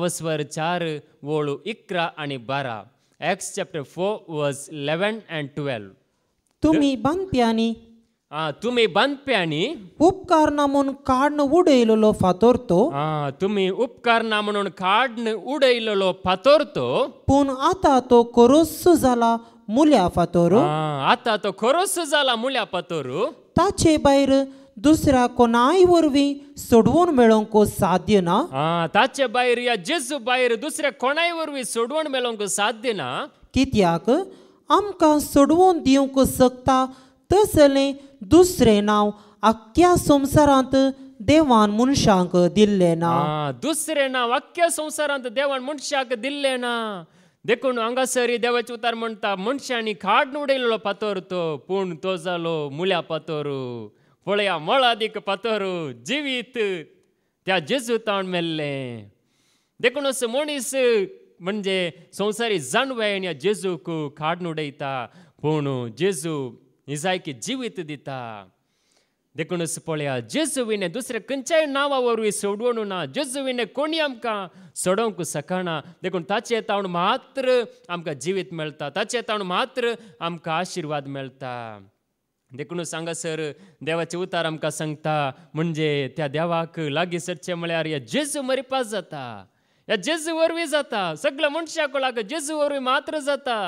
अवस्वर चार वळू इकरा आनी बारा Acts chapter four verse eleven and twelve तुम्ही बांधप्यांनी तुम्ही बंद प्यानी उपकार ना म्हणून काढण उडयलो फातोरतो तुम्ही उपकार ना म्हणून काढण उडयलो फातोरतो पूण आता तो करोस जाला मुल्या फातोरू आता तो करोस जाला मुल्या फातोरू ताचे भायर दुसऱ्या कोणाय वरवीं सोडवून मेळोंक साध्य ना ताचे भायर या जेजू भायर दुसऱ्या कोणाय वरवीं सोडवून मेळोंक साध्य ना कित्याक आमकां सोडवून दिवंक शकता तसलें दुसरें नांव आख्ख्या संवसारांत देवान मनशांक दिल्लें ना दुसरे दुसरें नांव अख्ख्या संवसारांत देवान मनशाक दिल्लें ना देखून हांगासरी देवाचे उतार म्हणटा मनशांनी खाडून उडयलेलो पातोर तो पूण तो जालो मुल्या पातोर पळया मळादीक पातोर जिवीत त्या ताण मेल्लें देखून असो मनीस म्हणजे संवसारी जाणवे आनी जेजूक खाडून उडयता पूण जेजू निजायकी जिवीत दिता देखूनच पळया जेजुविने दुसरे खंयच्याय नांवा वरवीं सोडवणू ना जेजुविने कोणी आमकां सोडोवंक सकाना देखून ताचे तावण मात्र आमकां जिवीत मेळटा ताचे तावण मात्र आमकां आशिर्वाद मेळटा देखूनच हांगासर देवाचे उतार आमकां सांगता म्हणजे त्या देवाक लागीं सरचें म्हळ्यार ह्या जेजू मरिपास जाता ह्या जेजू वरवीं जाता सगळ्या मनशाक लागून जेजू वरवीं मात्र जाता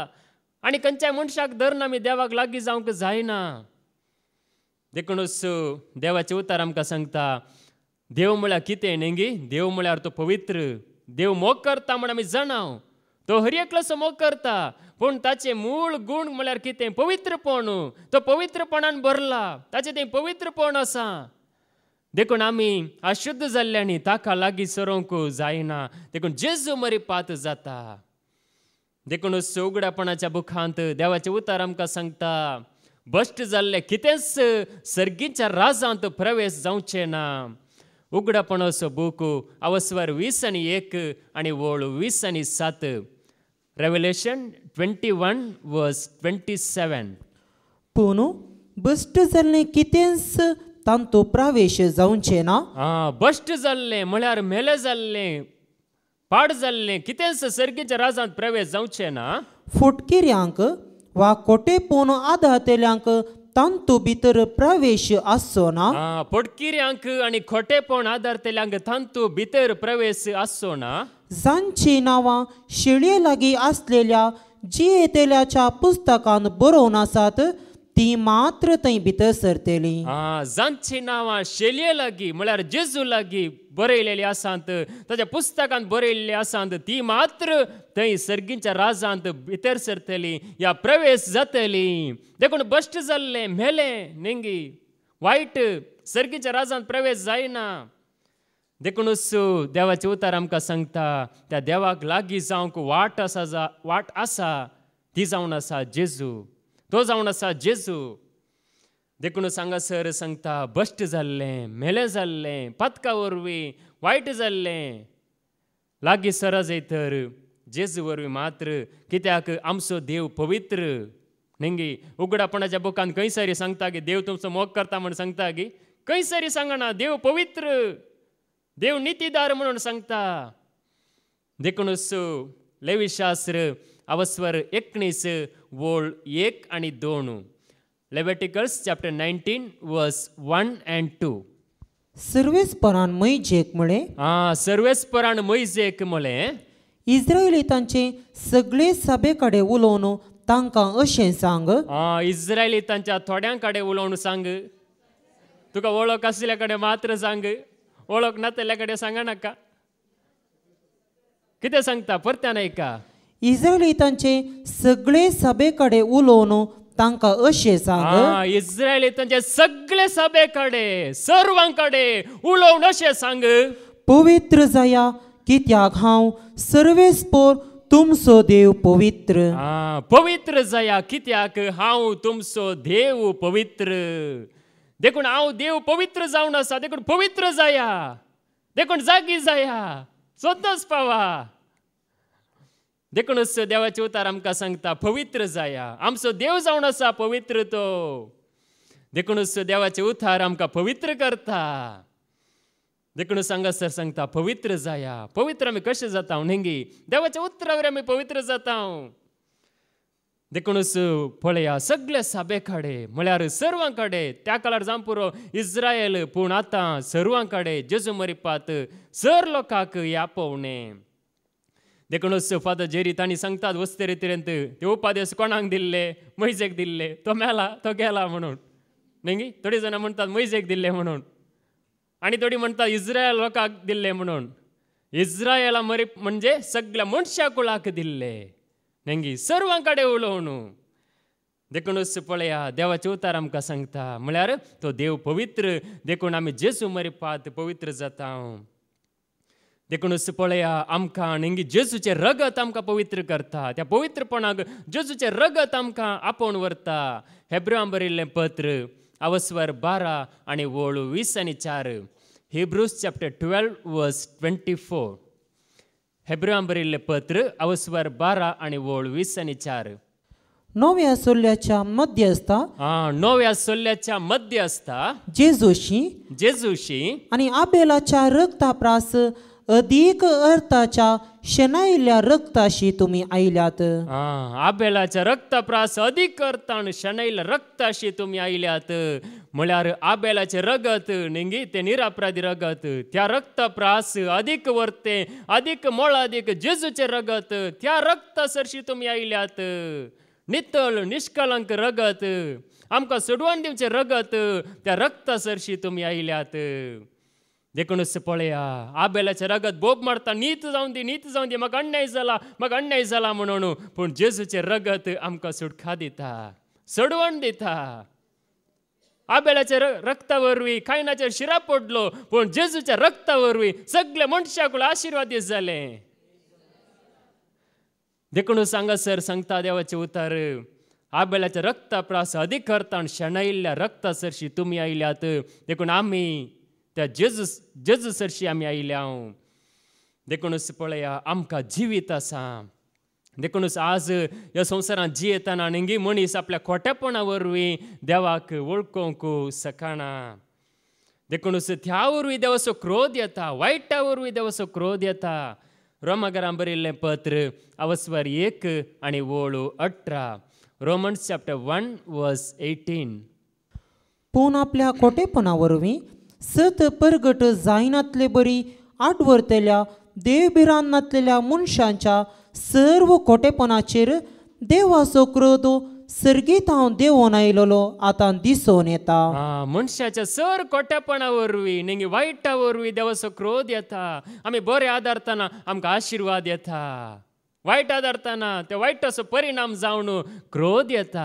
आणि खंयच्याय मनशाक धरना आमी देवाक लागी जावंक जायना देखूनच देवाचे उतार आमकां सांगता देव म्हळ्यार कितें नेंगी देव म्हळ्यार तो पवित्र देव मोग करता म्हण आमी जाणाव तो हर एकलोसो मोग करता पूण ताचे मूळ गूण म्हळ्यार कितें पवित्रपण तो पवित्रपणान भरला ताचे तें पवित्रपण आसा देखून आमी अशुद्ध जाल्ल्यांनी ताका लागीं सरोवंक जायना देखून जेजू मरी पात जाता देखून सवगडापणाच्या बुखांत देवाचे उतार आमकां सांगता भश्ट जाल्ले कितेंच सर्गीच्या राजांत प्रवेश जावचे ना असो बूक अवस्वर वीस आनी एक आनी वळ वीस आनी सात Revelation twenty one verse twenty seven पूण बश्ट जाल्ले कितेंच तांतो प्रवेश जावचे ना आ बश्ट जाल्ले म्हळ्यार मेले जाल्ले पाड जाल्लें कितें सर्गेच्या राजांत प्रवेश जावचे ना फुटकिऱ्यांक वा कोटे पोन आदातेल्यांक तांतू भितर प्रवेश आसचो ना फुटकिऱ्यांक आनी खोटेपण आदारतेल्यांक तंतू भितर प्रवेश आसचो ना जांची नांवां शिळे लागीं आसलेल्या जी येतेल्याच्या पुस्तकांत बरोवन आसात ती मात्र थंय भितर सरतली जांची नांवां शेलये लागीं म्हळ्यार जेजू लागीं बरयलेली आसात ताच्या पुस्तकांत बरयल्ली आसात ती मात्र थंय सर्गींच्या राजांत भितर सरतली या प्रवेश जातली देखून बश्ट जाल्लें मेले नेंगी वायट सर्गीच्या राजांत प्रवेश जायना देखूनच देवाचे उतार आमकां सांगता त्या देवाक लागी जावंक वाट आसा जा वाट आसा ती जावन आसा जेजू तो जावन आसा जेजू देखून सर सांगता बस्ट जाल्लें मेलें जाल्लें पथका वरवीं वायट जाल्लें लागीं सरज तर जेज वरवी मात्र कित्याक आमचो देव पवित्र नेंगी उगडापणाच्या बुकान सरी सांगता की देव तुमचो मोग करता म्हण सांगता की सरी सांगना देव पवित्र देव नितीदार म्हणून सांगता देखूनच लेवी शास्त्र अवस्वर एकणीस वोळ एक आणि दोन Leviticus चॅप्टर 19 वर्स वन and टू सर्वेस परान जेक जेकमळे आ सर्वेस परान मै जेकमळे इस्रायली तांचे सगळे सभेकडे उलोवन तांकां अशें सांग आ इस्रायली तांच्या कडे उलोवन सांग तुका ओळख कडेन मात्र सांग ओळख नातेल्याकडे सांगा नाका कितें सांगता परत्यान ऐका इस्रायली तांचे सगळे सभेकडे उलोवन तांका अशें सांग इस्रायलीतांचे सगळे सभेकडे सर्वांकडे उलोवन अशें सांग पवित्र जाया कित्याक हांव सर्वेस्पोर तुमचो देव पवित्र पवित्र जाया कित्याक हांव तुमचो देव पवित्र देखून हांव देव पवित्र जावन आसा देखून पवित्र जाया देखून जागी जाया सोदच पावा देखूनच देवाचे उतार आमकां सांगता पवित्र जाया आमचो देव जावन आसा पवित्र तो देखूनच देवाचे उतार आमकां पवित्र करता देखूनच हांगासर सांगता पवित्र जाया पवित्र आमी कशें जाता न्हंगी देवाच्या उतरावर आमी पवित्र जाता देखूनच पळया सगळे साबे काडे म्हळ्यार सर्वां कडेन त्या काळार जावन पुरो इस्रायल पूण आतां सर्वां कडेन जेजू मरिपात सर लोकांक यापवणें देखूनच फादर जेरी ताणी सांगतात वस्ते रितीरेंत ते उपादेश कोणाक दिल्ले मैजेक दिल्ले तो मेला तो गेला म्हणून न्ही थोडी जाणां म्हणतात मैजेक दिल्ले म्हणून आणि थोडी म्हणतात इस्रायल लोकांक दिल्ले म्हणून इस्रायला मरी म्हणजे सगळ्या मनशा कुळाक दिल्ले नेंगी सर्वांकडे उलोवन देखूनच पळया देवाचे उतार आमकां सांगता म्हळ्यार तो देव पवित्र देखून आम्ही जेसू मरी पात पवित्र जाता देखूनच पळया आमकां आणि जेजूचें रगत आमकां पवित्र करता त्या पवित्रपणाक जेजूचें रगत आमकां आपोवन व्हरता हेब्रुआन बरयिल्लें पत्र अवस्वर बारा आनी वळ वीस आनी चार Hebrews chapter twelve verse twenty four हेब्रुआन बरयिल्लें पत्र अवस्वर बारा आनी वळ वीस आनी चार नव्या सोल्याच्या मध्य असता हा नव्या सोल्याच्या मध्य असता जेजोशी जेजोशी आणि आबेलाच्या रक्ताप्रास अधिक अर्थाच्या शनायल्या रक्ताशी तुम्ही आयल्यात आबेलाच्या रक्तप्रास अधिक अर्थान शनायल रक्ताशी तुम्ही आयल्यात म्हणल्यार आबेलाचे रगत निंगी ते निरापराधी रगत त्या रक्तप्रास अधिक वरते अधिक मोळ अधिक जेजूचे रगत त्या रक्तासरशी तुम्ही आयल्यात नितळ निष्कलंक रगत आमकां सोडवण दिवचे रगत त्या रक्तासरशी तुम्ही आयल्यात देखूनच पळया आबेलाचे रगत बोग मारता नीत जाऊन दी नीत जाऊन दी मग अन्याय झाला मग अन्याय झाला म्हणून पण जेजूचे रगत आमकां सुटका दिता सडवण दिता आबेलाच्या रक्तावरवी वरवी शिरा पडलो पण जेजूच्या रक्तावरवी वरवीं सगळे आशीर्वाद झाले देखणूस सांगा सर सांगता देवाचे उतार आबेलाच्या रक्ता प्रास अधिक करता आणि शेणायिल्ल्या रक्ता सरशी तुम्ही आयल्यात देखून आम्ही त्या जज सरशी आम्ही आयल्या हांव se पळया आमकां जिवीत असा देखूनच आज ह्या संसारात जी येताना निंगी मनीस आपल्या खोटेपणा वरवीं देवाक वळखोंक सकाना देखूनच त्या वरवीं देवाचो क्रोध येता वायटा वरवीं देवाचो क्रोध येता रोमागरां बरयिल्लें पत्र अवस्वर एक आनी ओळू अठरा Romans chapter one verse eighteen पूण आपल्या खोटेपणा वरवीं सत परगट जायनातले बरी आठवरतल्या देवभिरांनातलेल्या नातलेल्या मनशांच्या सर्व खोटेपणाचेर देवाचो क्रोध सर्गीत हांव देवोन आयिल्लो आतां दिसून येता मनशाच्या सर कोट्यापणा वरवी नेंगी वायटा वरवीं देवाचो क्रोध येता आमी बरे आदारतना आमकां आशिर्वाद येता वायट आदारतना त्या वायटाचो परिणाम जावन क्रोध येता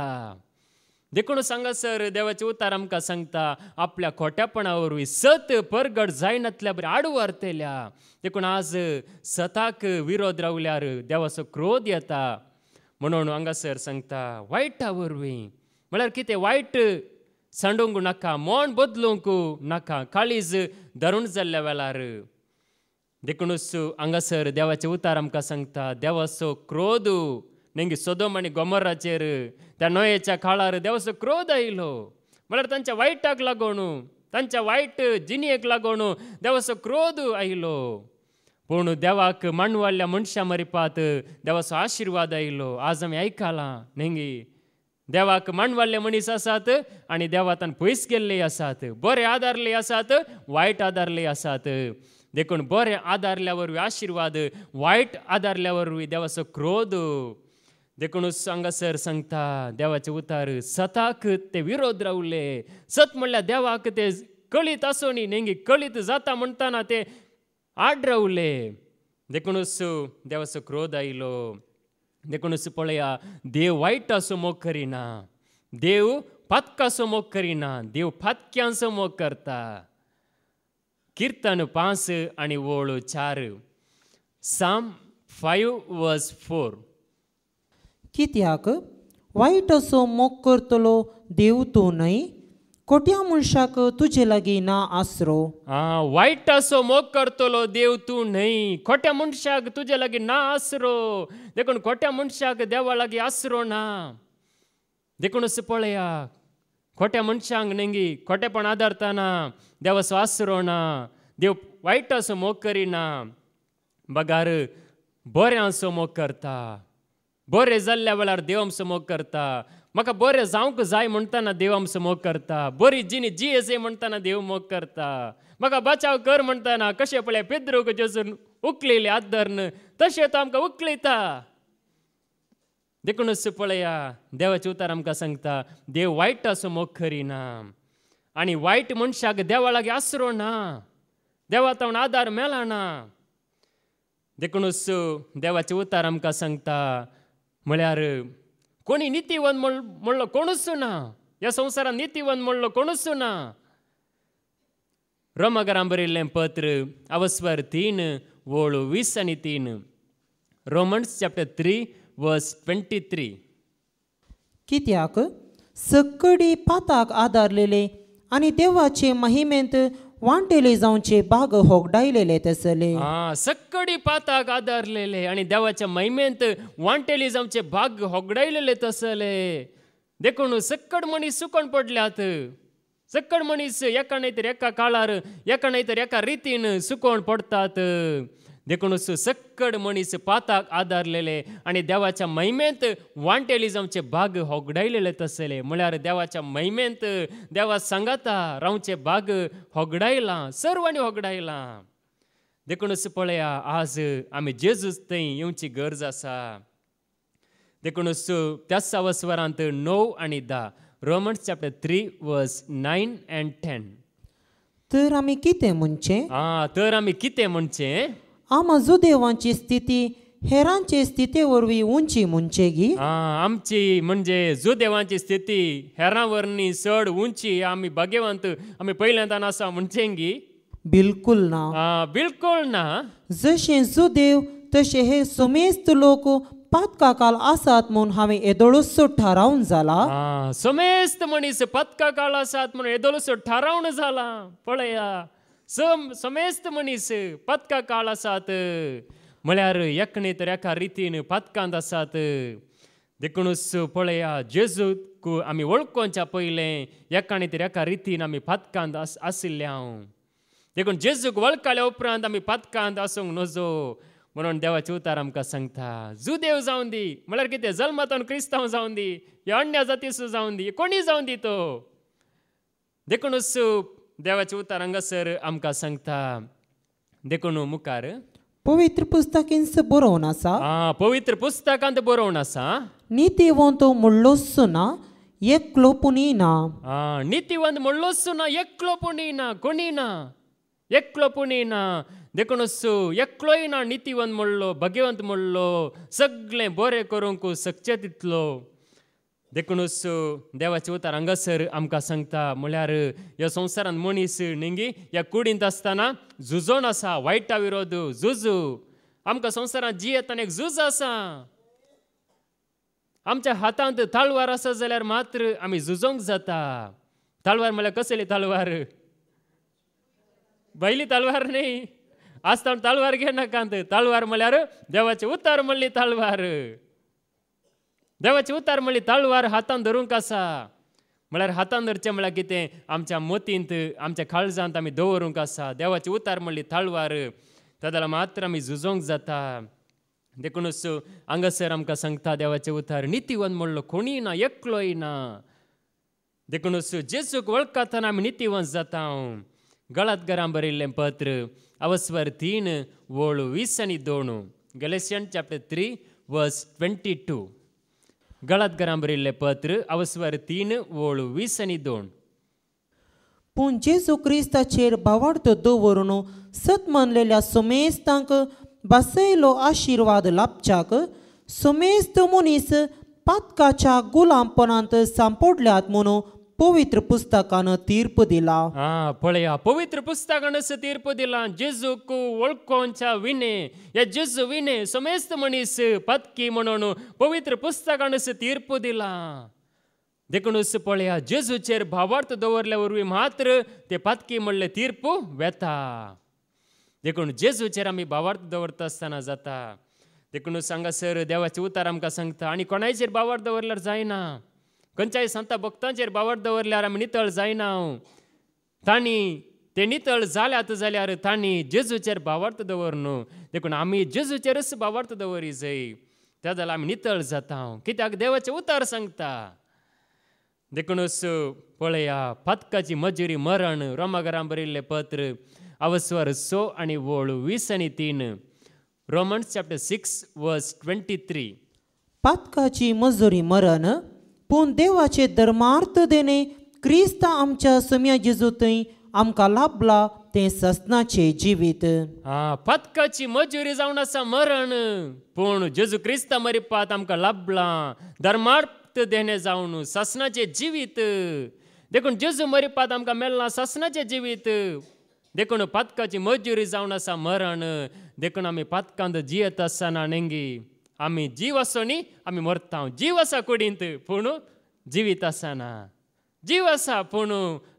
देखून सांगसर देवाचे उतार आमकां सांगता आपल्या खोट्यापणा सत परगड जायनातल्या बरी आडू देखून आज सताक विरोध रावल्यार देवाचो क्रोध येता म्हणून हांगासर सांगता वायटा वरवीं म्हळ्यार कितें वायट सांडूंक नाका मोण बदलूंक नाका काळीज धरून जाल्ल्या वेळार देखूनच हांगासर देवाचे उतार आमकां सांगता देवाचो क्रोध नेंगी सदोम आणि गोमराचेर त्या नोयेच्या काळार देवाचो क्रोध आयलो म्हळ्यार त्यांच्या वाईटाक लागून त्यांच्या वायट जिणेक लागून देवाचो क्रोध आयलो पूण देवाक मांडवाल्या मनशा मरिपात देवाचो आशीर्वाद आयलो आज आमी आयकलां नेंगी देवाक मांडवाल्ले मनीस आसात आणि देवातान पयस गेल्ले आसात बरे आदारले आसात वाईट आदारले आसात देखून बरे आदारल्या आशीर्वाद वाईट वायट आदारल्या क्रोध देखून हांगासर सांगता देवाचे उतार सताक ते विरोध रावले सत म्हणल्यार देवाक ते कळीत आसोनी नेंगी कळीत जाता म्हणटाना ते आड रावले देखूनच देवाचो क्रोध आयलो देखूनच पळया देव असो मोग करिना देव फातकाचो मोग करिना देव फातक्यांचो मोग करता कीर्तन पांच आनी ओळ चार साम फायव वज फोर कित्याक वाईट असो मोग करतलो देव तू न्हय कोट्या मनशाक तुजे लागी ना आसरो आ, वाईट असो मोग करतलो देव तू न्हय खोट्या मनशाक तुजे लागी ना आसरो देखून खोट्या मनशाक देवा लागी आसरो ना देखून असं पळया खोट्या मनशांक नेंगी खोटेपण आदारताना असो आसरो ना देव वाईट असो मोग करीना बगार बरें असो मोग करता बरें जाल्ल्या वेळार देव समोग करता म्हाका बरें जावंक जाय म्हणटाना देव करता बरी जिणी जी असे म्हणताना देव मोग करता म्हाका बचाव कर म्हणटाना कशें पळय पेद्रूक जसून उखलिले आदर्न तशें तो आमकां उखलयता देखूनच पळया देवाचे उतार आमकां सांगता देव वायटा मोग करिना आणि वायट मनशाक देवा लागीं आसरो ना देवा तो आदार ना देखूनच देवाचे उतार आमकां सांगता म्हळ्यार कोणी नितीवन म्हणलो कोणूच ना ह्या संवसारात नितीवन म्हणलो कोणूच ना रोमगरां बरयल्लें पत्र अवस्वर तीन वळ वीस आनी तीन Romans chapter three verse twenty three कित्याक सकडी पाताक आदारलेले आनी देवाचे महिमेंत वांटेले जाऊनचे बाग होगडायलेले तसले हा सक्कडी पाताक आदारलेले आणि देवाच्या महिमेंत वांटेले जाऊनचे बाग होगडायलेले तसले देखून सक्कड मनीस सुकण पडल्यात सक्कड मनीस एका नाहीतर एका काळार एका नाहीतर एका रितीन सुकोण पडतात देखूनच सक्कड मनीस पाताक आदारलेले आणि देवाच्या महिमेंत वांटेलिजमचे भाग होगडायलेले तसले म्हळ्यार देवाच्या महिमेंत देवा सांगाता रावचे भाग होगडायला सर्वांनी होगडायला देखूनच पळया आज आम्ही जेजूच थंय येवची गरज आसा देखूनच त्याच सावस्वरांत णव आनी धा रोमन्स चॅप्टर थ्री वर्स नायन अँड टेन तर आमी कितें म्हणचें आं तर आमी कितें म्हणचें आम्हा देवांची स्थिती हेरांची स्थितीवरवी उंची मुंचेगी आमची म्हणजे जुदेवांची स्थिती हेरांवरनी चढ उंची आम्ही भाग्यवंत आम्ही पहिल्यांदा असा गी बिलकुल ना बिलकुल ना जशे जुदेव तसे हे सुमेस्त लोक पत्का काल आसात म्हणून हांवें येदोळस ठरवून झाला समेस्त मनीस पातका काल आसात म्हणून येदोळसो ठारावन झाला पळया सम समेस्त मनीस पत्का काळ आसात म्हळ्यार एकणे तर एका रितीन पातकांत आसात देखूनच पळया जेजूक आमी वळखोच्या पयलें एकाणे तर एका रितीन आमी पातकांत आस आशिल्ले हांव देखून जेजूक वळखल्या उपरांत आमी पातकांत आसूंक नजो म्हणून देवाचे उतार आमकां सांगता जुदेव जावन दी म्हळ्यार कितें जल्मातून क्रिस्तांव जावन दी हे अन्य जातीसो जावन दी कोणी जावन दी तो देखूनच Deoarece utaranga ser am ca sancta deconu mukare. ಪವಿತ್ರ ಪುಸ್ತಕಿಂಸ ಬರೋಣಸ ಆ ಪವಿತ್ರ ಪುಸ್ತಕ ಅಂತ ಬರೋಣಸ ನೀತಿವಂತ ಮುಳ್ಳೊಸ್ಸುನ ಎಕ್ಲೊಪುನೀನ ಆ ನೀತಿವಂತ ಮುಳ್ಳೊಸ್ಸುನ ಎಕ್ಲೊಪುನೀನ ಕೊನೀನ ಎಕ್ಲೊಪುನೀನ देखणसु एकलोय ना नितीवन म्हणलो भगवंत म्हणलो सगळे बरें करूंक सक्चे तितलो देखूनच देवाचे उतार हांगासर आमकां सांगता म्हळ्यार ह्या संवसारान मनीस निंगी ह्या कुडींत आसतना झुजोन आसा वायटा विरोध झुजू आमकां संवसारांत आनी एक झूज आसा आमच्या हातांत ताळवार आसा जाल्यार मात्र आमी झुजोंक जाता ताळवार म्हळ्यार कसली ताळवार भयली ताळवार न्ही आसता ताळवार घेनाकांत ताळवार म्हळ्यार देवाचे उतार म्हणली ताळवार देवाची उतार म्हणली तळवार हातान धरूंक कासा म्हळ्यार हातान धरचें म्हळ्यार कितें आमच्या मतींत आमच्या काळजांत आमी दवरूंक आसा देवाची उतार म्हणली तळवार ताका मात्र आमी झुजोंक जाता देखूनच हांगासर आमकां सांगता देवाचे उतार नितीवन म्हणलो कोणीय ना एकलोय ना देखूनच जेसूक वळखताना आमी नितीवंत जाता गळात घरां बरयिल्लें पत्र अवस्वर तीन वळ वीस आनी दोन Galatian chapter three verse twenty two Galat Garambrile Pătră, Avăsvărtină, Volu Visani Don. Pun Jezu Crista cer bavartă dovărunu, săt mânlelea sumestancă, basăilo așirvadă lapceacă, sumestă munisă, patca cea gulam pănantă s-a împodleat mânu, पवित्र तीर्प दिला पळया पवित्र पुस्तक तीर्प दिला जेजूक विने या जेजू मनीस पातकी म्हणून पवित्र पुस्तकांस तीर्प दिला देखुणस पळया जेजूचेर भावार्थ दवरल्यावरवी मात्र ते पातकी म्हणले तीर्पू जेजूचेर आम्ही भावार्थ दवरता असताना जाता सांगा सर देवाचे उतार सांगता आणि कोणायचेर भावार्थ दवरल्यार जायना खंयच्याय सांगता भक्तांचेर बावड दवरल्यार आमी नितळ जायना तांणी ते नितळ जाल्यात जाल्यार तांणी जेजूचेर बावार्थ दवर न्हू देखून आमी जेजूचेरच बावार्थ दवरी जाय त्या जाल्यार आमी नितळ जाता कित्याक देवाचें उतार सांगता देखूनच पळया पातकाची मजुरी मरण रोमागरां बरयल्लें पत्र अवस्वर सो आनी वळ वीस आनी तीन Romans chapter six verse twenty three पातकाची मजुरी मरण पूण देवाचे धर्मार्थ देणे क्रिस्त आमच्या सुम्या जेजू थंय आमकां लाभला ते सस्नाचे जिवीत आ, मजुरी जावन आसा मरण पूण जेजू क्रिस्ता मरिपात आमकां लाभला धर्मार्थ देणे जावन सस्नाचे जिवीत देखून जेजू मरिपात आमकां ससनाचे सस्नाचे जिवीत देखून पदकाची मजुरी जावन आसा मरण देखून आमी पातकांत जियेत आसतना नेंगी आमी जीव नी आम्ही मरता जीव असा कुडींत पूण जिवीत आसना जीव आसा पूण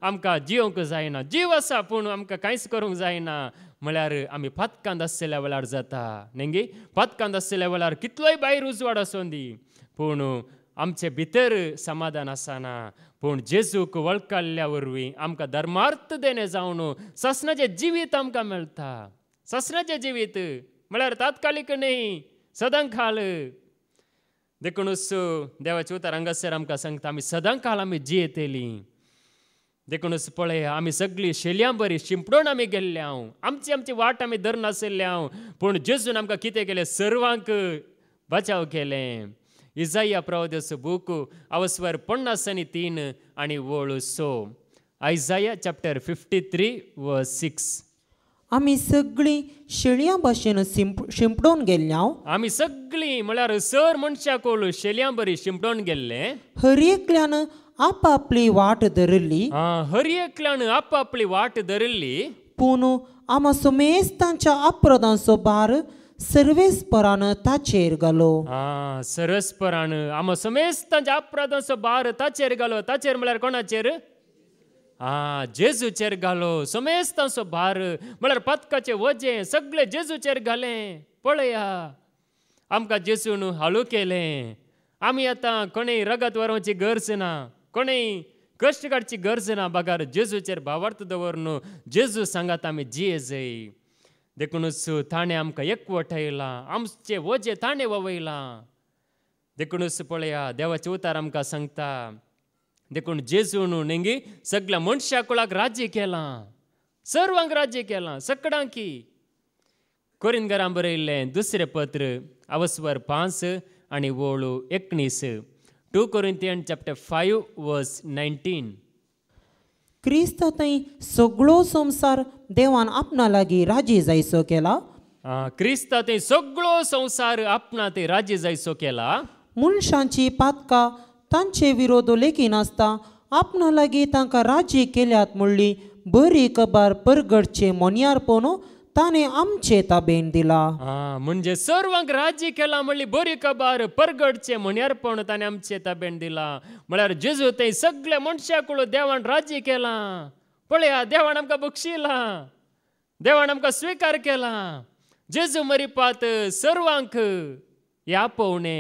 आमकां जिवंक जायना जीव आसा पूण आमकां कांयच करूंक जायना म्हळ्यार आमी पातकांत आसलेल्या वेळार जाता नेंगी पातकांत आसलेल्या वेळार कितलोय भायर उजवाड आसून दी पूण आमचे भितर समाधान आसाना पूण जेजूक वळखल्ल्या वरवीं आमकां धर्मार्थ देणें जावन ससनाचें जिवीत आमकां मेळटा ससनाचें जिवीत म्हळ्यार तात्कालीक न्ही सदां काल देखूनच देवाच्या हंगासर आमकां सांगता आमी सदां काल आमी जियेतेली देखूनच पळय आमी सगळीं शेलयां बरी शिंपडून आमी गेल्ले हांव आमची आमची वाट आमी धरनासले हांव पूण जेजून आमकां कितें केलें सर्वांक बचाव केलें इजाया प्रवदस बूक अवस्वर पन्नास आणि तीन आनी वळ सो आयजाया चॅप्टर फिफ्टी थ्री व सिक्स आमी सगळी शेळयां भाशेन शिंपडून हांव आमी सगळीं म्हळ्यार सर मनशा कोल शेळयां बरी शिंपडून गेल्ले हर एकल्यान आपापली वाट धरिल्ली हर एकल्यान आपापली वाट धरिल्ली पूण आमा सुमेस्तांच्या तांच्या अपराधांचो भार सर्वेस्परान ताचेर घालो सरस्परान आमा सोमेस तांच्या भार ताचेर घालो ताचेर म्हळ्यार कोणाचेर आ जेजूचेर घालो समेस्त असो भार म्हळ्यार पथकाचे वजें सगळे जेजूचेर घाले पळया आमकां जेजून हाळू केले आमी आतां कोणी रगत वरवची गरज ना कोणी कश्ट काडची गरज ना बागार जेजूचेर भावार्थ दवर न्हू जेजू सांगात आमी जियेजय देखूनच ताणें आमकां एकवटयलां आमचे वजे ताणें ववयलां देखूनच पळया देवाचें उतार आमकां सांगता देखून नेंगी सगळ्या मनशा कुळाक राज्य केलां सर्वांक राज्य केलां कोरीन घरां बरयल्लें दुसरें पत्र अवस्वर पांच आनी वळू एकणीस two Corinthian chapter five verse nineteen क्रिस्त थंय सगळो संवसार देवान आपणा लागीं राजी जायसो केला क्रिस्त थंय सगळो संवसार आपणा ते राजी जायसो केला मनशांची पातकां तांचे लेगीत आसता आपणा लागीं तांकां राजी केल्यात म्हणली बरी कबार परगडचे मोन्यार पोनो ताणे आमचे ताबेन दिला म्हणजे सर्वांक राज्य केला म्हणली बरी कबार परगडचे म्हणयार पण ताणे आमचे ताबेन दिला म्हळ्यार जेजू ते सगळे मनशाकुळ देवान राज्य केला पळया देवान आमकां बक्षिला देवान आमकां स्विकार केला जेजू मरी पात सर्वांक पोवणे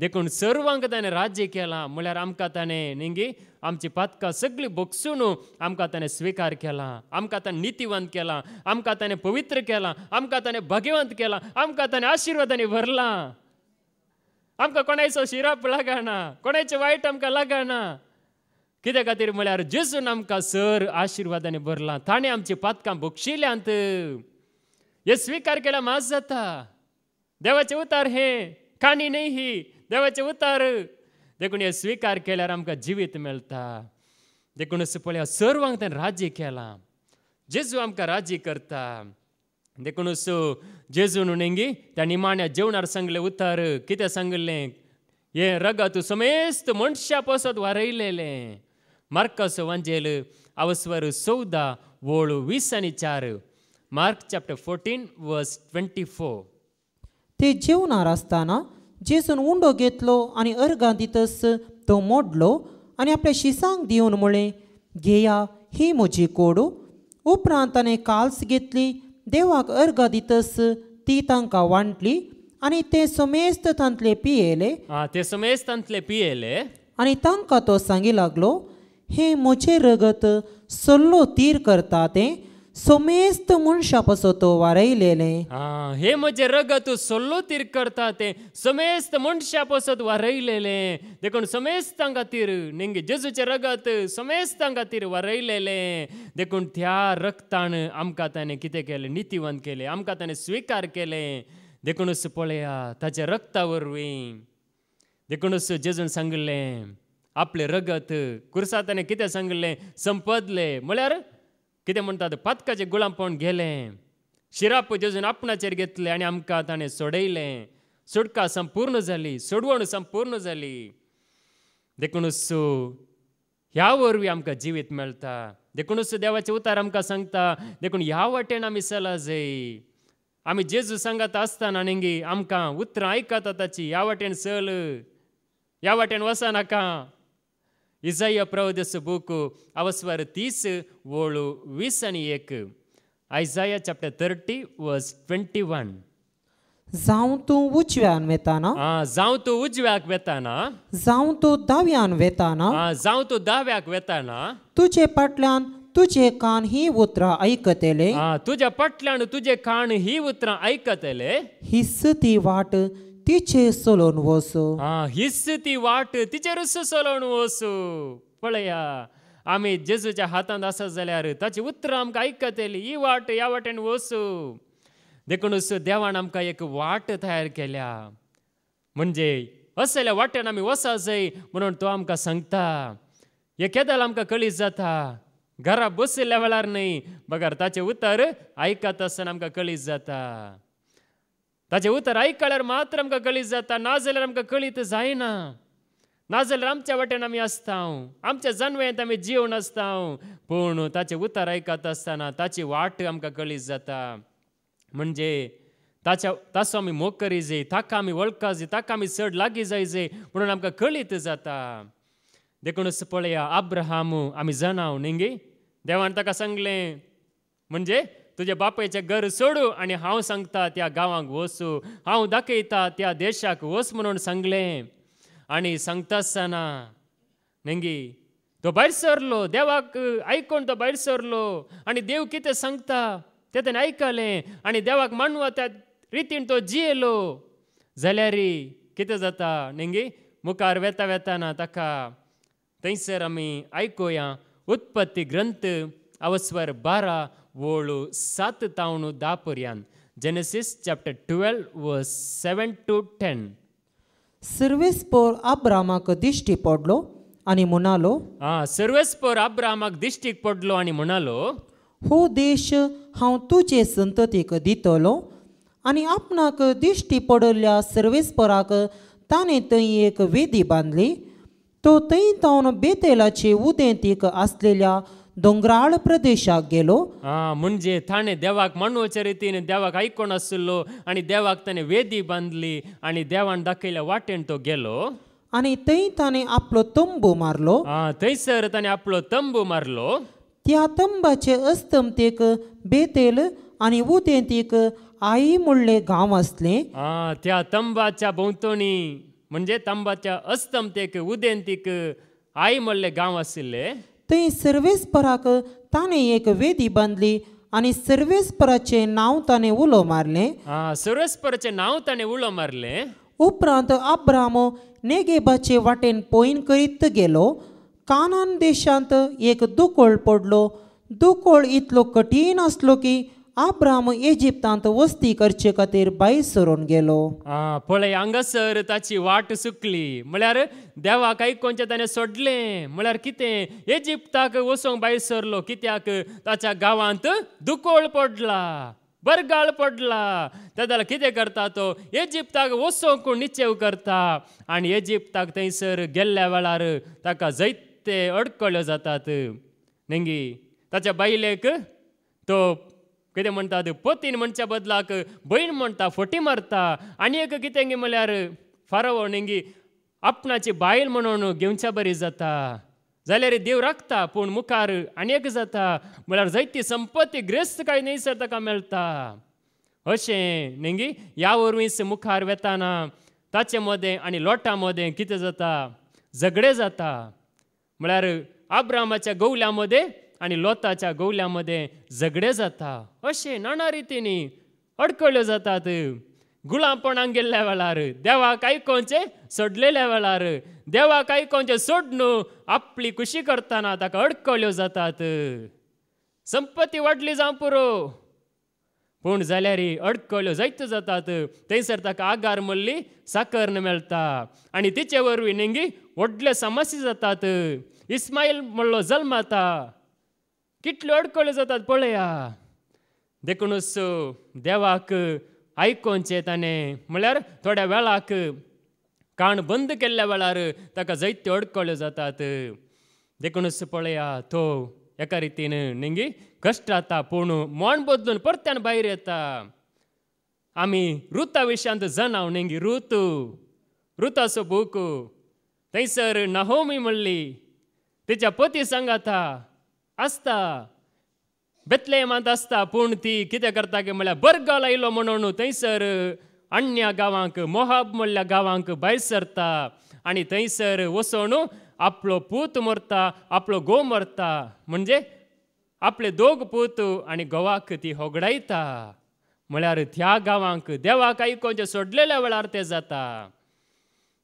देखून सर्वांक ताणें राज्य केलां म्हळ्यार आमकां ताणें निंगी आमची पातकां सगळीं बक्षून आमकां ताणें स्विकार केला आमकां ताणें नितीवंत केला आमकां ताणें पवित्र केला आमकां ताणें भाग्यवंत केला आमकां ताणें आशिर्वादांनी भरला आमकां कोणाचो शिराप लागना कोणाचें वायट आमकां लागना कित्या खातीर म्हळ्यार जेजून आमकां सर आशिर्वादांनी भरला ताणें आमची पातकां बोगशिल्यांत हे स्विकार केल्यार मास जाता देवाचें उतार हें कानी नाही ही देवाचे उतार देखून हे स्वीकार केल्यार आमकां जिवीत मेळटा देखूनच पळय सर्वांक ताणें राजी केलां जेजू आमकां राजी करता देखूनच जेजून नेंगी त्या निमाण्या जेवणार सांगले उतार कितें सांगलें हे रगत तूं समेस्त मनशा पसत वारयलेलें मार्कस वंजेल अवस्वर सौदा वोळ वीस आनी चार Mark chapter fourteen verse twenty four ते जेवणार असताना जेसून उंडो घेतलो आणि अर्घा दितस तो मोडलो आणि आपल्या शिसांग देऊन मुळे घेया ही म्हजी कोडू उपरांत ताणें काल्स घेतली देवाक अर्घा दितस ती तांकां वांटली आणि ते समेस्त तांतले पियेले ते समेस्त तांतले पियेले आणि तांकां तो सांगी लागलो हे मोचे रगत सल्लो तीर करता तें सोमेस्त वारैलेले हे माझे रगत तीर करता ते सोमेस्त वारैलेले देखून सोमे खातिरिंग जेजूचे रगत सोमेस्ता खातिर वारैलेलेले देखून त्या रक्त आमक त्या केले नीतीवंत केले आमका स्वीकार केले देखूनच पळया तच्या रक्ता वरवी देखुणस जेजून सांगले आपले रगत कुरसा त्याने सांगले संपदले म्हणजे कितें म्हणटात पातकाचें गुळां पळोवन गेले शिराप जेजून आपणाचेर घेतले आनी आमकां ताणें सोडयलें सुटका संपूर्ण जाली सोडवण संपूर्ण जाली देखूनच ह्या वरवीं आमकां जिवीत मेळटा देखूनच देवाचे उतार आमकां सांगता देखून ह्या वाटेन आमी सला जाय आमी जेजू सांगात आसताना नेंगी आमकां उतरां आयकता ताची ह्या वाटेन चल ह्या वाटेन नाका Isaia pravodesu buku, avasvara 10, volu visani eku. Isaiah chapter 30 verse 21. जाऊं तू उजव्यान वेताना हा जाऊं तू उजव्याक वेताना जाऊं तू दाव्यान वेताना हा जाऊं तू दाव्याक वेताना तुझे पाटल्यान तुझे कान ही उतरा ऐकतले हा तुझ्या पाटल्यान तुझे कान ही उतरा ऐकतले हिस्स ती वाट तिचे सोलोन वसो ती वाट वाट रुस सोलोन वसो पळया आमी जेजूच्या हातांत आसा जाल्यार ताची उत्तर आमकां आयकतली ही वाट ह्या वाटेन वसो देखूनच देवान आमकां एक वाट तयार केल्या म्हणजे असल्या वाटेन आमी वसा जाय म्हणून तो आमकां सांगता हे केदाल आमकां कळीत जाता घरा बसल्या वेळार न्हय बगर ताचे उतर आयकत आसतना आमकां कळीत जाता ताचे उतर ऐकल्यावर मात्र आमकां कळीत जाता नाजाल्यार आमकां कळीत जायना नाजाल्यार आमच्या वाटेन आमी आसता आमच्या जनवेंत आमी जिवन आसता पूण ताचे उतर आयकत आसतना ताची वाट आमकां कळीत जाता म्हणजे ताच्या ताचो आमी मोग करी जे ताका आमी वळखा जाय ताका आमी चड लागीं जाय जे म्हणून आमकां कळीत जाता देखूनच पळया आब्रहाम आमी जाणाव न्ही देवान ताका सांगलें म्हणजे तुझ्या बापायचें घर सोडू आणि हांव सांगता त्या गांवांक वसू हांव दाखयता त्या देशाक वच म्हणून सांगले आणि सांगता आसतना नेंगी तो भायर सरलो देवाक आयकून तो भायर सरलो आणि देव कितें सांगता ते ताणें आयकलें आणि देवाक मानवा त्या रितीन तो जियेलो जाल्यार कितें जाता नेंगी मुखार वेता वेताना ताका थंयसर आमी आयकुया उत्पत्ती ग्रंथ अवस्वर बारा वळू सात तावणू धा पर्यंत जेनेसिस चॅप्टर ट्वेल्व व सेवन टू टेन सर्वेस्पोर आब्रामाक दिश्टी पडलो आणि म्हणालो हा सर्वेस्पोर आब्रामाक दिश्टीक पडलो आणि म्हणालो हो देश हांव तुजे संततीक दितलो आणि आपणाक दिश्टी पडल्या सर्वेस्पराक ताणें थंय एक वेदी बांदली तो थंय तावन बेतेलाचे उदेंतीक आसलेल्या डोंगराळ प्रदेशाक गेलो म्हणजे थाने देवाक मांडवचे देवाक ऐकून असलो आणि देवाक ताणें वेदी बांधली आणि देवान दाखयल्या वाटेन तो गेलो आणि थंय ताने आपलो तंबू मारलो थंयसर ताणें आपलो तंबू मारलो त्या तंबाचे अस्तमतेक बेतेल आणि उदेंतीक आई म्हणले गाव असले त्या तंबाच्या भोवतणी म्हणजे तंबाच्या अस्तमतेक उदेंतीक आई म्हणले गाव असले थंय सर्वेस्पराक ताणें एक वेदी बांदली आणि सर्वेस्पराचे नाव ताणें उलो मारले सर्वेस्पराचे नाव ताणें उलो मारले उपरांत आब्राम नेगेबाचे वाटेन पोयन करीत गेलो कानान देशांत एक दुकोळ पडलो दुकोळ इतलो कठीण आसलो की इजिप्तांत वस्ती करचे खातीर बाई सरोन गेलो आ पळय हांगासर ताची वाट सुकली म्हळ्यार देवाक कोनचे ताणें सोडलें म्हळ्यार कितें इजिप्ताक वसोंक बाई सरलो कित्याक ताच्या गांवांत दुकोळ पडला बरगाळ पडला ते जाल्यार कितें करता तो इजिप्ताक वसोंक कोण करता आनी इजिप्ताक थंयसर गेल्ल्या वेळार ताका जैते अडकळ्यो जातात नेंगी ताच्या बायलेक तो कितें म्हणटात पोतीन म्हणच्या बदलाक भयण म्हणटा फटी मारता आनी एक कितें म्हळ्यार फारव नेंगी आपणाची बायल म्हणून घेवच्या बरी जाता जाल्यार देव राखता पूण मुखार आनी एक जाता म्हळ्यार जायती संपत्ती ग्रेस्त काय सर ताका मेळटा अशें नेंगी ह्या वरवीस मुखार वेताना ताचे मदें आनी लोटा मदें कितें जाता झगडें जाता म्हळ्यार आब्रामाच्या गवल्या मदें आणि लोताच्या गवल्यामध्ये झगडे जाता अशे नाना रीतीने अडकल्यो जातात गुलाम पण गेल्ल्या वेळार देवा काही कोणचे सोडलेल्या वेळार देवा काही कोणचे सोडणू आपली खुशी करताना ताका अडकल्यो जातात संपत्ती वाढली जावं पुरो पूण जाल्यार अडकल्यो जायत्यो जातात थंयसर ताका आगार मल्ली साकर मेळटा आनी तिचे वरवीं नेंगी व्हडले समस्या जातात इस्माईल म्हणलो जल्माता कितले अडकळ्यो जातात पळया देखूनच देवाक आयकोनचे ताणें म्हळ्यार थोड्या वेळाक कान बंद केल्ल्या वेळार ताका जैत्यो अडकळ्यो जातात देखूनच पळया तो एका रितीन नेंगी कश्ट जाता पूण मोण बदलून परत्यान भायर येता आमी रुता विशयांत जनाव नेंगी रुत रुताचो बूक थंयसर नाहोमी म्हणली तिच्या पती सांगाता आसता बेतलेमांत आसता पूण ती कितें करता की म्हळ्यार बर्गाल आयलो म्हणून थंयसर अन्या गांवांक मोहाब म्हणल्या गांवांक भायर सरता आनी थंयसर वचून आपलो पूत मरता आपलो घोव मरता म्हणजे आपले दोग पूत आनी घोवाक ती होगडायता म्हळ्यार त्या गांवांक देवाक जे सोडलेल्या वेळार तें जाता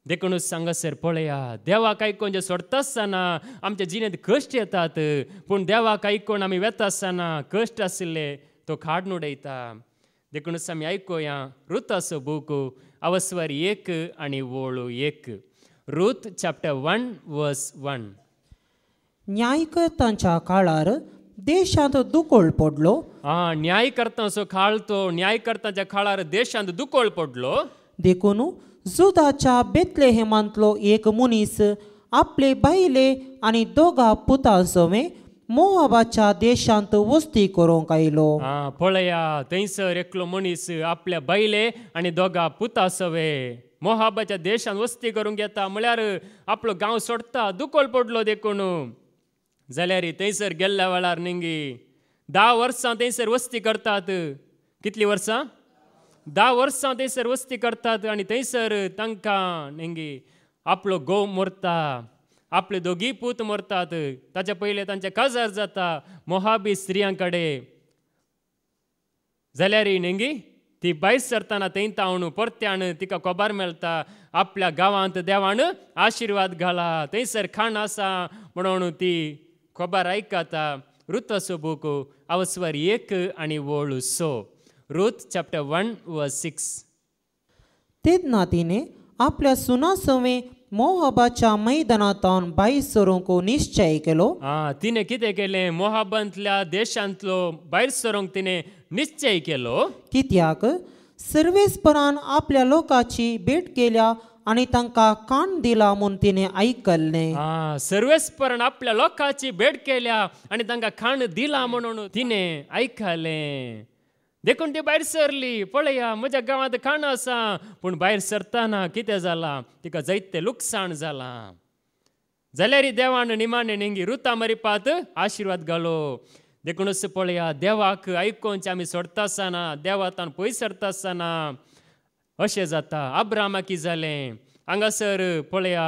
देखूनच सांगसर पळया देवाक आयकोन जे सोडता आसतना आमच्या जिणेंत कश्ट येतात पूण देवाक आयकोन आमी वेता आसतना कश्ट आशिल्ले तो खाडून उडयता देखूनच आमी आयकोया रुताचो बूक अवस्वर एक आनी वळू एक Ruth chapter one verse one न्यायकर्तांच्या काळार देशांत दुकोळ पडलो हा न्यायकर्तांचो काळ तो न्यायकर्ताच्या काळार देशांत दुकोळ पडलो देखून जुदाच्या बेतलेहेमांतलो एक मुनीस आपले बायले आणि दोघा पुता सवे मोहाबाच्या देशांत वस्ती करूंक आयलो पळया थंयसर एकलो मनीस आपल्या बायले आणि दोघा पुता सवे मोहाबाच्या देशांत वस्ती करूंक येता म्हळ्यार आपलो गांव सोडता दुखोल पडलो देखून जाल्यार थंयसर गेल्ल्या वेळार निंगी धा वर्सां थंयसर वस्ती करतात कितलीं वर्सां धा वर्सां थंयसर वस्ती करतात आनी थंयसर तांकां नेंगी आपलो गोव मरता आपले दोगी पूत मरतात ताचे पयले तांचे काजार जाता मोहाबी स्त्रियां कडेन जाल्यार ती भायर सरताना थंय तावणू परत्यान तिका कोबार मेळटा आपल्या गांवांत देवान आशिर्वाद घाला थंयसर खाण आसा म्हणून ती खोबार आयकता असो सोबूक अवस्वर एक आनी वोळ सो रुथ चॅप्टर वन व सिक्स ते नातीने आपल्या सुनासमे मोहबाच्या मैदानातून बाई सरूंक निश्चय केलो हा तिने कितें केले मोहाबांतल्या देशांतलो भायर सरूंक तिने निश्चय केलो कित्याक सर्वेस्परान आपल्या लोकाची भेट केल्या आणि तांकां कान दिला म्हणून तिने ऐकल्ले सर्वेस्परान आपल्या लोकाची भेट केल्या आणि तांकां खाण दिला म्हणून तिने ऐकले देखून ती भायर सरली पळया म्हज्या गांवांत खाण आसा पूण भायर सरताना कितें जालां तिका जायतें लुकसाण जालां जाल्यार देवान निमाणे नेंगी रुता मरिपात आशिर्वाद घालो देखूनच पळया देवाक ऐकून आमी सोडता आसतना देवा तान सरता आसतना अशें जाता आब्रामा कितें जालें हांगासर पळया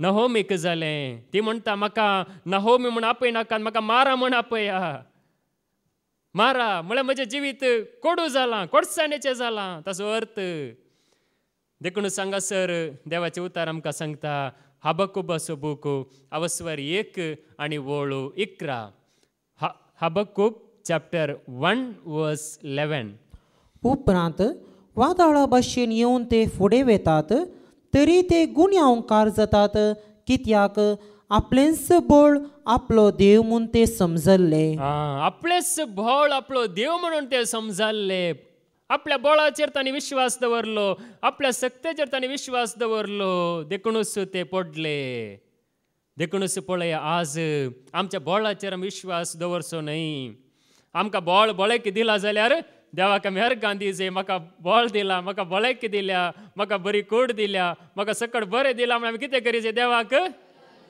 नहोमीक जालें ती म्हणटा म्हाका नहोमी म्हूण नाका म्हाका मारा म्हूण आपया मारा म्हळ्यार म्हजें जिवीत कोडू झाला कोडसाणेचें झाला तसो अर्थ देखून सर देवाचे उतार आमकां सांगता हाबकुबाचो बूक अवस्वर एक आणि वळू इकरा हा Habakkuk chapter one verse eleven उपरांत वादळा भाशेन येवन ते फुडें वेतात तरी ते गुण्यांकार जातात कित्याक आपलेच बोळ आपलो देव म्हूण ते समजल्ले आपलेच बोळ आपलो देव म्हणून ते समजल्ले आपल्या बोळाचेर तांणी विश्वास दवरलो आपल्या सक्तेचेर तांणी विश्वास दवरलो देखूनच ते पडले देखूनच पळय आज आमच्या बोळाचेर आमी विश्वास दवरचो न्हय आमकां बोळ बळेक दिला जाल्यार देवाक मेहर गांधी जे म्हाका बोळ दिला म्हाका बळेक दिल्या म्हाका बरी कोड दिल्या म्हाका सकट बरें दिला म्हणून आमी कितें जे देवाक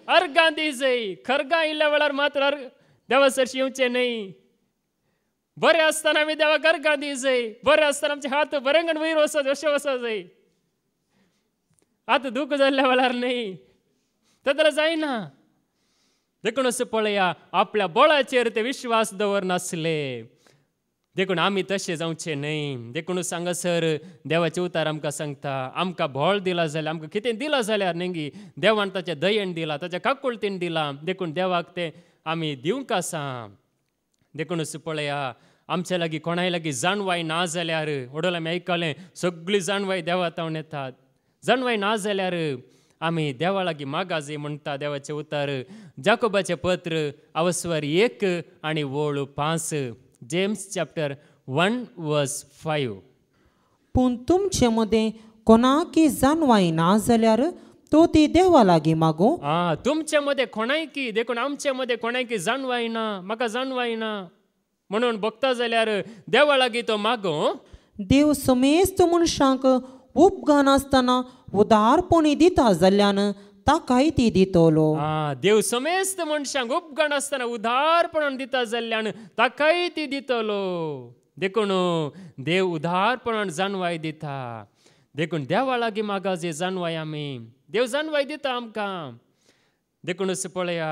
गांधी से खरगा वाला मात्र देवा सरशी येवचे न्हय बरें आसतना आमी देवाक अर्गां दी जाय बरें आसतना आमचे हात बरेंगण वयर वचत अशें वचत जाय आतां दुख जाल्ल्या वेळार न्हय तेदला जायना देखून अशें पळया आपल्या बोळाचेर ते विश्वास दवरनासले देखून आम्ही तसे जावचें न्हय देखून सांगा सर देवाचे उतार आमकां सांगता आमकां भोळ दिला जाल्यार आमकां कितें दिला जाल्यार न्ही देवान ताच्या दयेन दिला ताच्या काकुळतीन दिलां देखून देवाक तें आमी दिवंक आसा देखूनच पळया आमच्या लागीं कोणाय लागीं जाणवाय ना जाल्यार ओडोल आमी आयकलें सगळीं जाणवाय देवा तावन येतात जाणवाय ना जाल्यार आमी देवा लागीं मागाजी म्हणटा देवाचे उतार जाकोबाचें पत्र अवस्वर एक आनी वळ पांच James chapter one verse five पूण तुमचे मदें कोणाकी जाणवायना जाल्यार तो ती देवा लागी मागो आ तुमचे मध्ये कोणायकी देखून आमचे मध्ये कोणायकी जाणवायना म्हाका जाणवायना म्हणून भोगता जाल्यार देवा लागी तो मागो देव समेस्त मनशांक आसतना उदारपणी दिता जाल्ल्यान काय ती दितलो आ देव समेस्त मनशांक उपगण आसतना उदारपणान दिता जाल्ल्यान ताकाय ती दितलो देखून देव उधारपणान जानवाय दिता देखून देवा लागीं मागा जे जानवाय आमी देव जानवाय दिता आमकां देखूनच पळया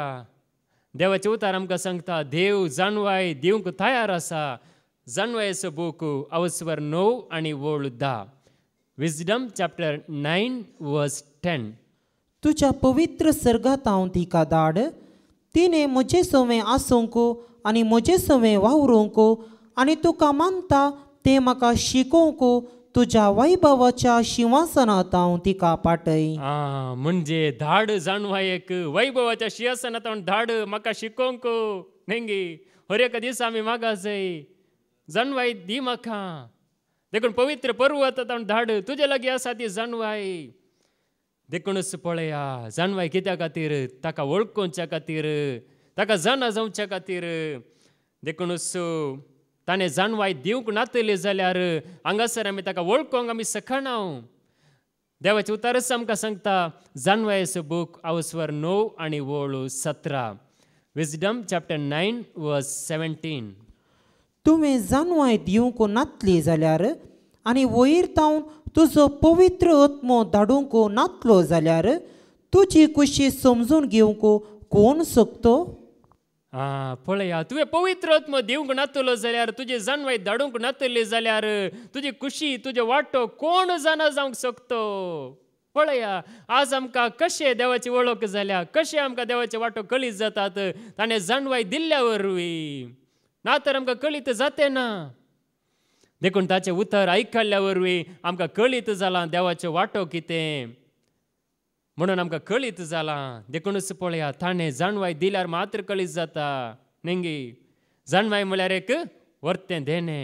देवाचे उतार आमकां सांगता देव जानवाय दिवंक तयार आसा जानवायेचो बूक अवस्वर णव आनी वळ धा विजडम चॅप्टर नायन वर्स टेन तुझ्या पवित्र सर्गात हांव तिका धाड तिने म्हजे सोवें आसूंको आनी म्हजे सोवें वावरूंको आनी तुका मानता तें म्हाका शिकोवंक तुझ्या वैभवाच्या शिंवासनात हांव तिका पाटय म्हणजे धाड जाणवायक वैभवाच्या शिंवासनात हांव धाड म्हाका शिकोवंक नेंगी हर एक दीस आमी जाय जाणवाय दी म्हाका देखून पवित्र पर्वत धाड तुजे लागीं आसा ती जाणवाय देखूनच पळया जाणवाय कित्या खातीर ताका वळखोवच्या खातीर ताका जाणा जावच्या खातीर देखूनच ताणें जाणवाय दिवंक नातले जाल्यार हांगासर आमी ताका वळखोंक आमी सखणा देवाचे उतारच आमकां सांगता जाणवायस बूक आवस्वर णव आनी वळ सतरा विजडम चॅप्टर नायन वर्स सेवेंटीन तुवें जाणवाय दिवंक नातली जाल्यार आनी वयर तावन तुजो पवित्र आत्मो धाडूंक नातलो जाल्यार तुजी कुशी समजून घेवंक कोण शकतो आ, पळया तुवें पवित्र आत्मो दिवंक नातलो जाल्यार तुजे जानवाय धाडूंक नातली जाल्यार तुजी खुशी तुजो वाटो कोण जाणा जावंक शकतो पळया आज आमकां कशें देवाची वळख जाल्या कशें आमकां देवाचे वांटो कळीत जातात ताणें दिल्ल्या दिल्ल्यावरूय ना तर आमकां कळीत जातें ना देखून ताचे उतर आयकल्या वरवीं आमकां कळीत जालां देवाचें वांटो कितें म्हणून आमकां कळीत जालां देखूनच पळया ताणें जाणवाय दिल्यार मात्र कळीत जाता नेंगी जाणवाय म्हळ्यार एक वर्तें देणे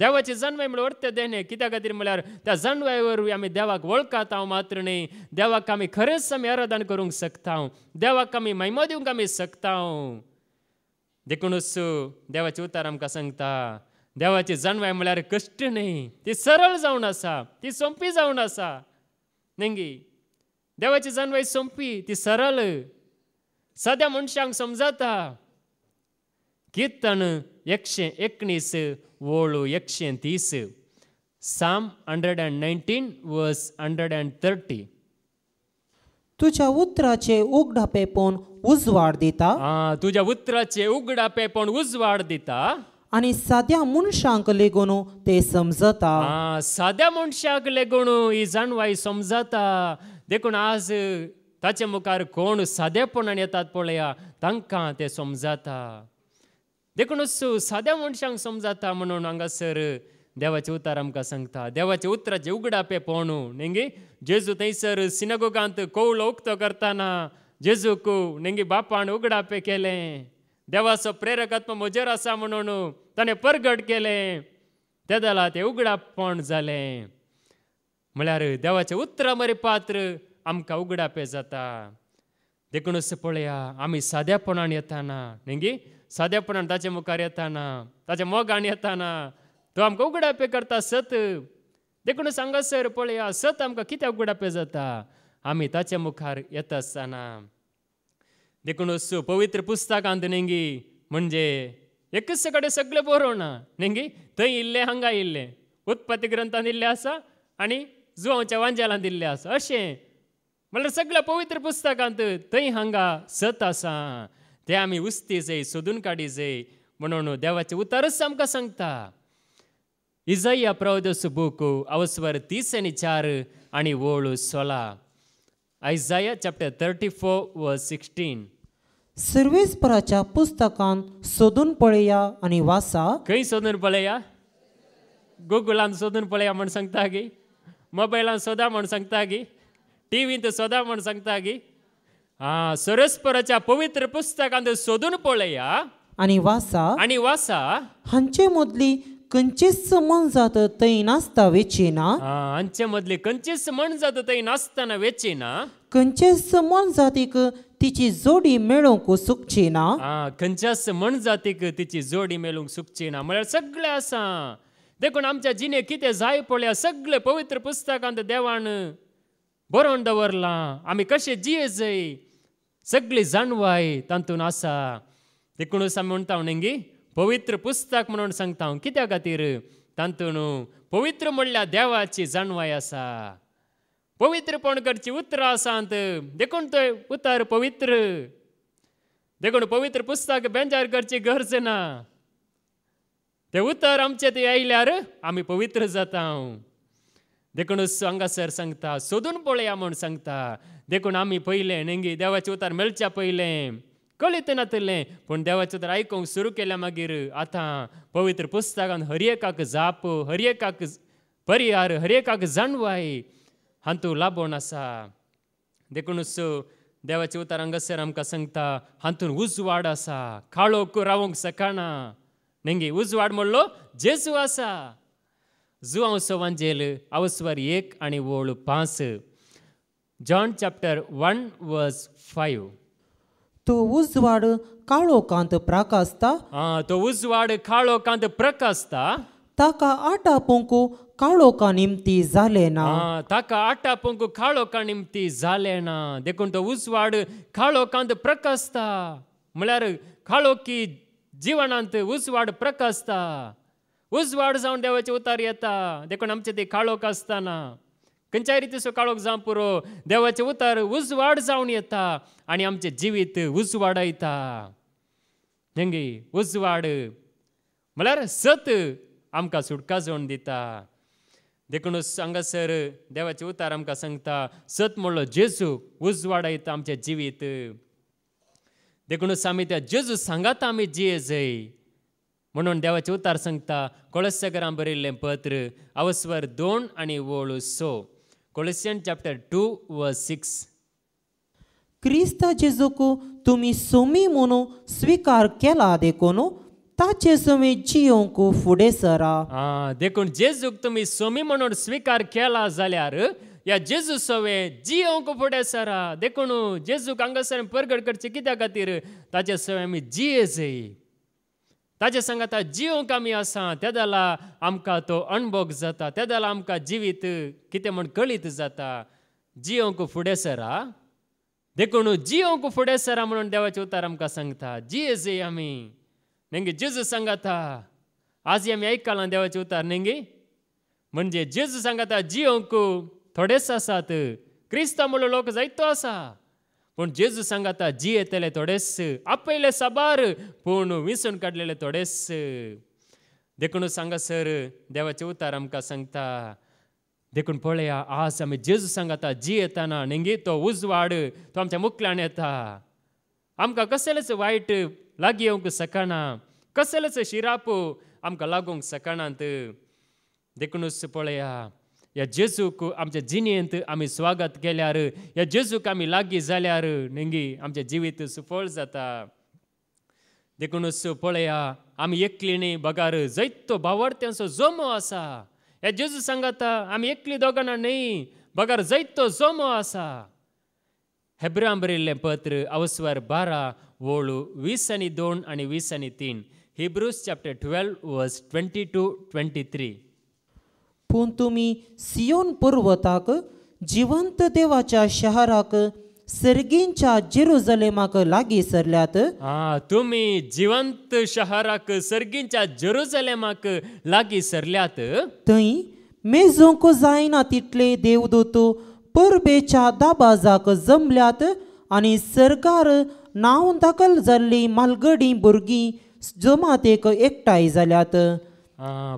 देवाचे जाणवाय म्हळ्यार वर्तें देणे कित्या खातीर म्हळ्यार त्या जाणवायवरवी वरवीं आमी देवाक वळखात हांव मात्र न्ही देवाक आमी खरेंच आमी आराधन करूंक शकता देवाक आमी महिमा दिवंक आमी शकता देखूनच देवाचें उतार आमकां सांगता देवाची जाणवाय म्हळ्यार कश्ट न्ही ती सरळ जावन आसा ती सोंपी जावन आसा नेंगी देवाची जाणवाय सोंपी ती सरळ सद्या मनशांक समजाता कीर्तन एकशे एकणीस वळू एकशे तीस Psalm hundred and nineteen verse hundred and thirty तुझ्या उतराचे पेपोन उजवाड दिता तुझ्या उतराचे पेपोन उजवाड दिता आणि साध्या मनशांक लेगून ते समजता आ, साध्या मनशाक लेगोनू ही जाणवाय समजता देखून आज ताचे मुखार कोण साधेपणान येतात पळया तांकां ते समजाता देखून साध्या मनशांक समजता म्हणून हांगासर देवाचे उतार आमकां सांगता देवाच्या उतराचें उगडापें पोणू नेंगी जेजू थंयसर सिनगोगांत कोवलो उक्तो करताना जेजूक नेंगी बापान उगडापें केलें देवाचं प्रेरकत्व मुजेर असा म्हणून ताणें परगट केलें ते जाल्यार तें उगडापण जालें म्हळ्यार देवाचें उतरां मरे पात्र आमकां पे जाता देखूनच पळया आमी साद्यापणान येताना न्ही सादेपणान ताचे मुखार येताना ताचे मोगान येताना तो आमकां पे करता सत देखूनच हांगासर पळया सत आमकां कित्याक पे जाता आमी ताचे मुखार येता आसतना देखून पवित्र पुस्तकांत नेंगी म्हणजे एकच कडेन सगळें बरोवना नेंगी थंय इल्लें हांगा इल्लें उत्पत्ती ग्रंथांत इल्ले आसा आनी जुवांच्या वांजेलांत दिल्ले आसा अशें म्हणल्यार सगळ्या पवित्र पुस्तकांत थंय हांगा सत असा ते आमी उस्ती जाय सोदून काडी जाय म्हणून देवाचे उतारच आमकां सांगता इजय्या प्रवदस बूक अवस्वर तीस आनी चार आनी ओळ सोला Isaiah chapter 34 verse 16. सर्वेश्वराच्या पुस्तकान सोदून पळया आनी वाचा खंय सोदून पळया गुगलान सोदून पळया म्हण सांगता गी मोबायलान सोदा म्हण सांगता गी टीव्हींत सोदा म्हण सांगता गी आं सर्वेश्वराच्या पवित्र पुस्तकांत सोदून पळया आनी वासा आनी वासा हांचे मदली कंचेस मन जात तै नासता वेचेना हांचे मधले कंचेस मन जात तै नासताना वेचेना कंचेस मन जातीक तिची जोडी मेळोवंक सुखची ना आ खंयच्याच म्हण जातीक तिची जोडी मेळूंक सुखची ना म्हळ्यार सगळें आसा देखून आमच्या जिणेक कितें जाय पडल्या सगळें पवित्र पुस्तकांत देवान बरोवन दवरलां आमी कशें जिये सगळीं जाणवाय तांतून आसा देखूनच आमी म्हणटा गी पवित्र पुस्तक म्हणून सांगता हांव कित्या खातीर तातूंत पवित्र म्हणल्यार देवाची जाणवाय आसा पवित्रपण करची उतरां आसात देखून तो उतर पवित्र देखून पवित्र पुस्तक बेंजार करची गरज ना ते उतर आमचे ते आयल्यार आमी पवित्र जाता देखून हांगासर सांगता सोदून पळया म्हूण सांगता देखून आमी पयलें नेंगी देवाचें उतार मेळचे पयलें कळीत ना पण पूण देवाचें तर आयकूंक सुरू केल्या मागीर आतां पवित्र पुस्तकान हरएकाक जाप हरएकाक परिहार जाणव जाणवाय हातू लाबून आसा देखूनच देवाचे उतार हांगासर आमकां सांगता हातूंत उजवाड आसा काळोक रावंक सकाना नेंगी उजवाड म्हणलो जेजू आसा जुवांव सवांजेल आवस्वार एक आणि वळ पांच John chapter one verse five तो उजवाड काळो काळोखांत प्रकाशता आ तो उजवाड काळो काळोखांत प्रकाशता ताका काळो का निमती झाले ना आ, ताका काळो का निमती झाले ना देखून तो उजवाड काळो काळोखांत प्रकाशता म्हळ्यार की जिवनांत उजवाड प्रकाशता उजवाड जावन देवाचे उतार येता देखून आमचे ते काळोख आसताना खंयच्याय रितीचो काळोख जावं पुरो देवाचे उतार उजवाड जावन येता आनी आमचे जिवीत उजवाडयता हेंगे उजवाड म्हळ्यार सत आमकां सुटका जावन दिता देखूनच हांगासर देवाचे उतार आमकां सांगता सत म्हणलो जेजू उजवाडयता आमचे जिवीत देखूनच आमी त्या जेजू सांगात आमी जियेजय म्हणून देवाचे उतार सांगता कोळस्यगरां बरयल्लें पत्र अवस्वर दोन आनी वोळ स Colossians chapter two verse six ಕ್ರಿಸ್ತ ಜೇಸುಕು सोमी म्हणून ಸ್ವೀಕಾರ केला देखून ताचे सुमी जियोंकू फुडें सरा आ, देखून जेजूक तुमी सोमी म्हणून स्विकार केला जाल्यार ह्या जेजू सोवे जियोंकू फुडें सरा देखून जेजूक हांगासर परगड करचे कित्या खातीर ताचे सोवे आमी जिये जायी ताजे सांगाता जीव कामी आसा त्या दाला आमकां तो अणभोग जाता त्या दाला आमकां जिवीत कितें म्हण कळीत जाता जियोंक फुडें सरा देखून जियोंक फुडें सरा म्हणून देवाचे उतार आमकां सांगता जिये जे आमी नेंगी जेजू सांगाता आज आमी आयकलां देवाचे उतार नेंगे म्हणजे जेजू सांगाता जियोंक थोडेच आसात क्रिस्त म्हणलो लोक जायतो आसा Pun Jezu sanga ta gietele todes, apeile sabar, pun visun cadlele todes. देखून सांगा सर देवाचे उतार आमकां सांगता देखून पळया आस आमी जेजू सांगाता जी येताना नेंगी तो वाड तो आमच्या मुखल्यान येता आमकां कसलेच वायट लागीं येवंक सकाना कसलेच शिराप आमकां लागूंक सकानांत देखूनच पळया या जेजूक आमच्या जिणेंत आम्ही स्वागत केल्यार या जेजूक आम्ही लागी जाल्यार नेंगी आमचे जिवीत सुफळ जाता देखूनच पळया आमी न्ही बगार जैतो बावडत्यांचो जोमो आसा हे जेजू सांगात आमी एकली दोगांना न्ही बगार जैतो जोमो आसा हेब्राम बरयल्ले पत्र अवस्वार बारा वळ वीस आनी दोन आनी वीस आनी तीन Hebrews chapter twelve verse twenty two twenty three पूण तुमी सियोन पर्वताक जिवंत देवाच्या शहराक सर्गींच्या जेरुजलेमाक लागी सरल्यात तुम्ही जिवंत शहराक सर्गींच्या जेरुजलेमाक लागी सरल्यात थंय मेजोंक जायना तितले देवदूत परबेच्या दाबाजाक जमल्यात आणि सरकार नांव दाखल जाल्ली मालगडी भुरगीं जमातेक एकठांय जाल्यात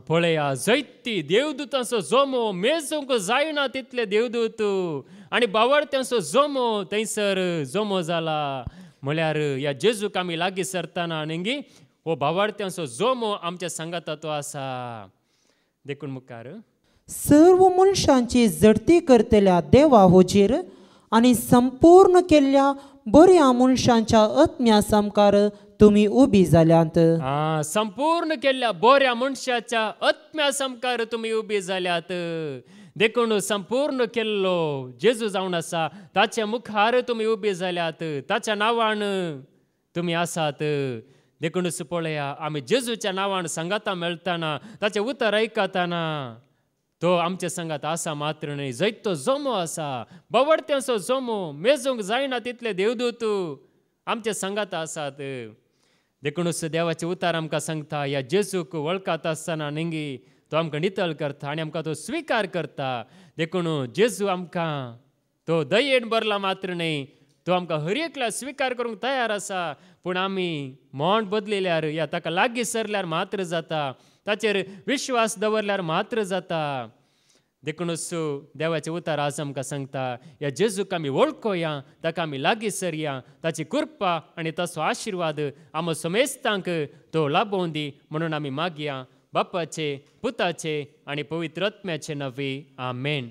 पळया जैती देवदूतांचो जोमो मेजूंक जायना तितले देवदूत आनी बावड त्यांचो जोमो थंयसर जोमो जाला म्हळ्यार ह्या जेजूक आमी लागीं सरतना न्ही हो बावार्थ्यांचो जोमो आमच्या सांगाता तो आसा देखून मुखार सर्व मनशांची जडती करतल्या देवा होजीर आणि संपूर्ण केल्ल्या बऱ्या मनशांच्या आत्म्या सामकार तुम्ही उभी झाल्यात संपूर्ण केल्या बोऱ्या मनशाच्या आत्म्या समकार तुम्ही उभी झाल्यात देखून संपूर्ण केल्लो जेजू जाऊन असा ताच्या मुखार तुम्ही उभी जाल्यात ताच्या नावान तुम्ही आसात देखून पळया आम्ही जेजूच्या नावान संगाता मेळटाना ताचे उतर ऐकताना तो आमच्या संगात आसा मात्र नाही जैत तो जोमो असा बवडत्यांचो जोमो मेजूंक जायना तितले देवदूत आमच्या संगात आसात देखूनच देवाचे उतार आमकां सांगता ह्या जेजूक वळखता आसतना नेंगी तो आमकां नितळ करता आनी आमकां तो स्विकार करता देखून जेजू आमकां तो दयेन भरला मात्र न्हय तो आमकां हर एकला स्विकार करूंक तयार आसा पूण आमी मोंड बदलिल्यार या ताका लागीं सरल्यार मात्र जाता ताचेर विश्वास दवरल्यार मात्र जाता देखूनसू देवाचे उतार आज आमकां सांगता ह्या जेजूक आमी वळखुया ताका आमी लागीं सरया ताची कृपा आनी ताचो आशिर्वाद आमो समेस्तांक तो लाभोवन म्हणून आमी मागया बापाचे पुताचे आनी पवित्रत्म्याचे नवी आमेन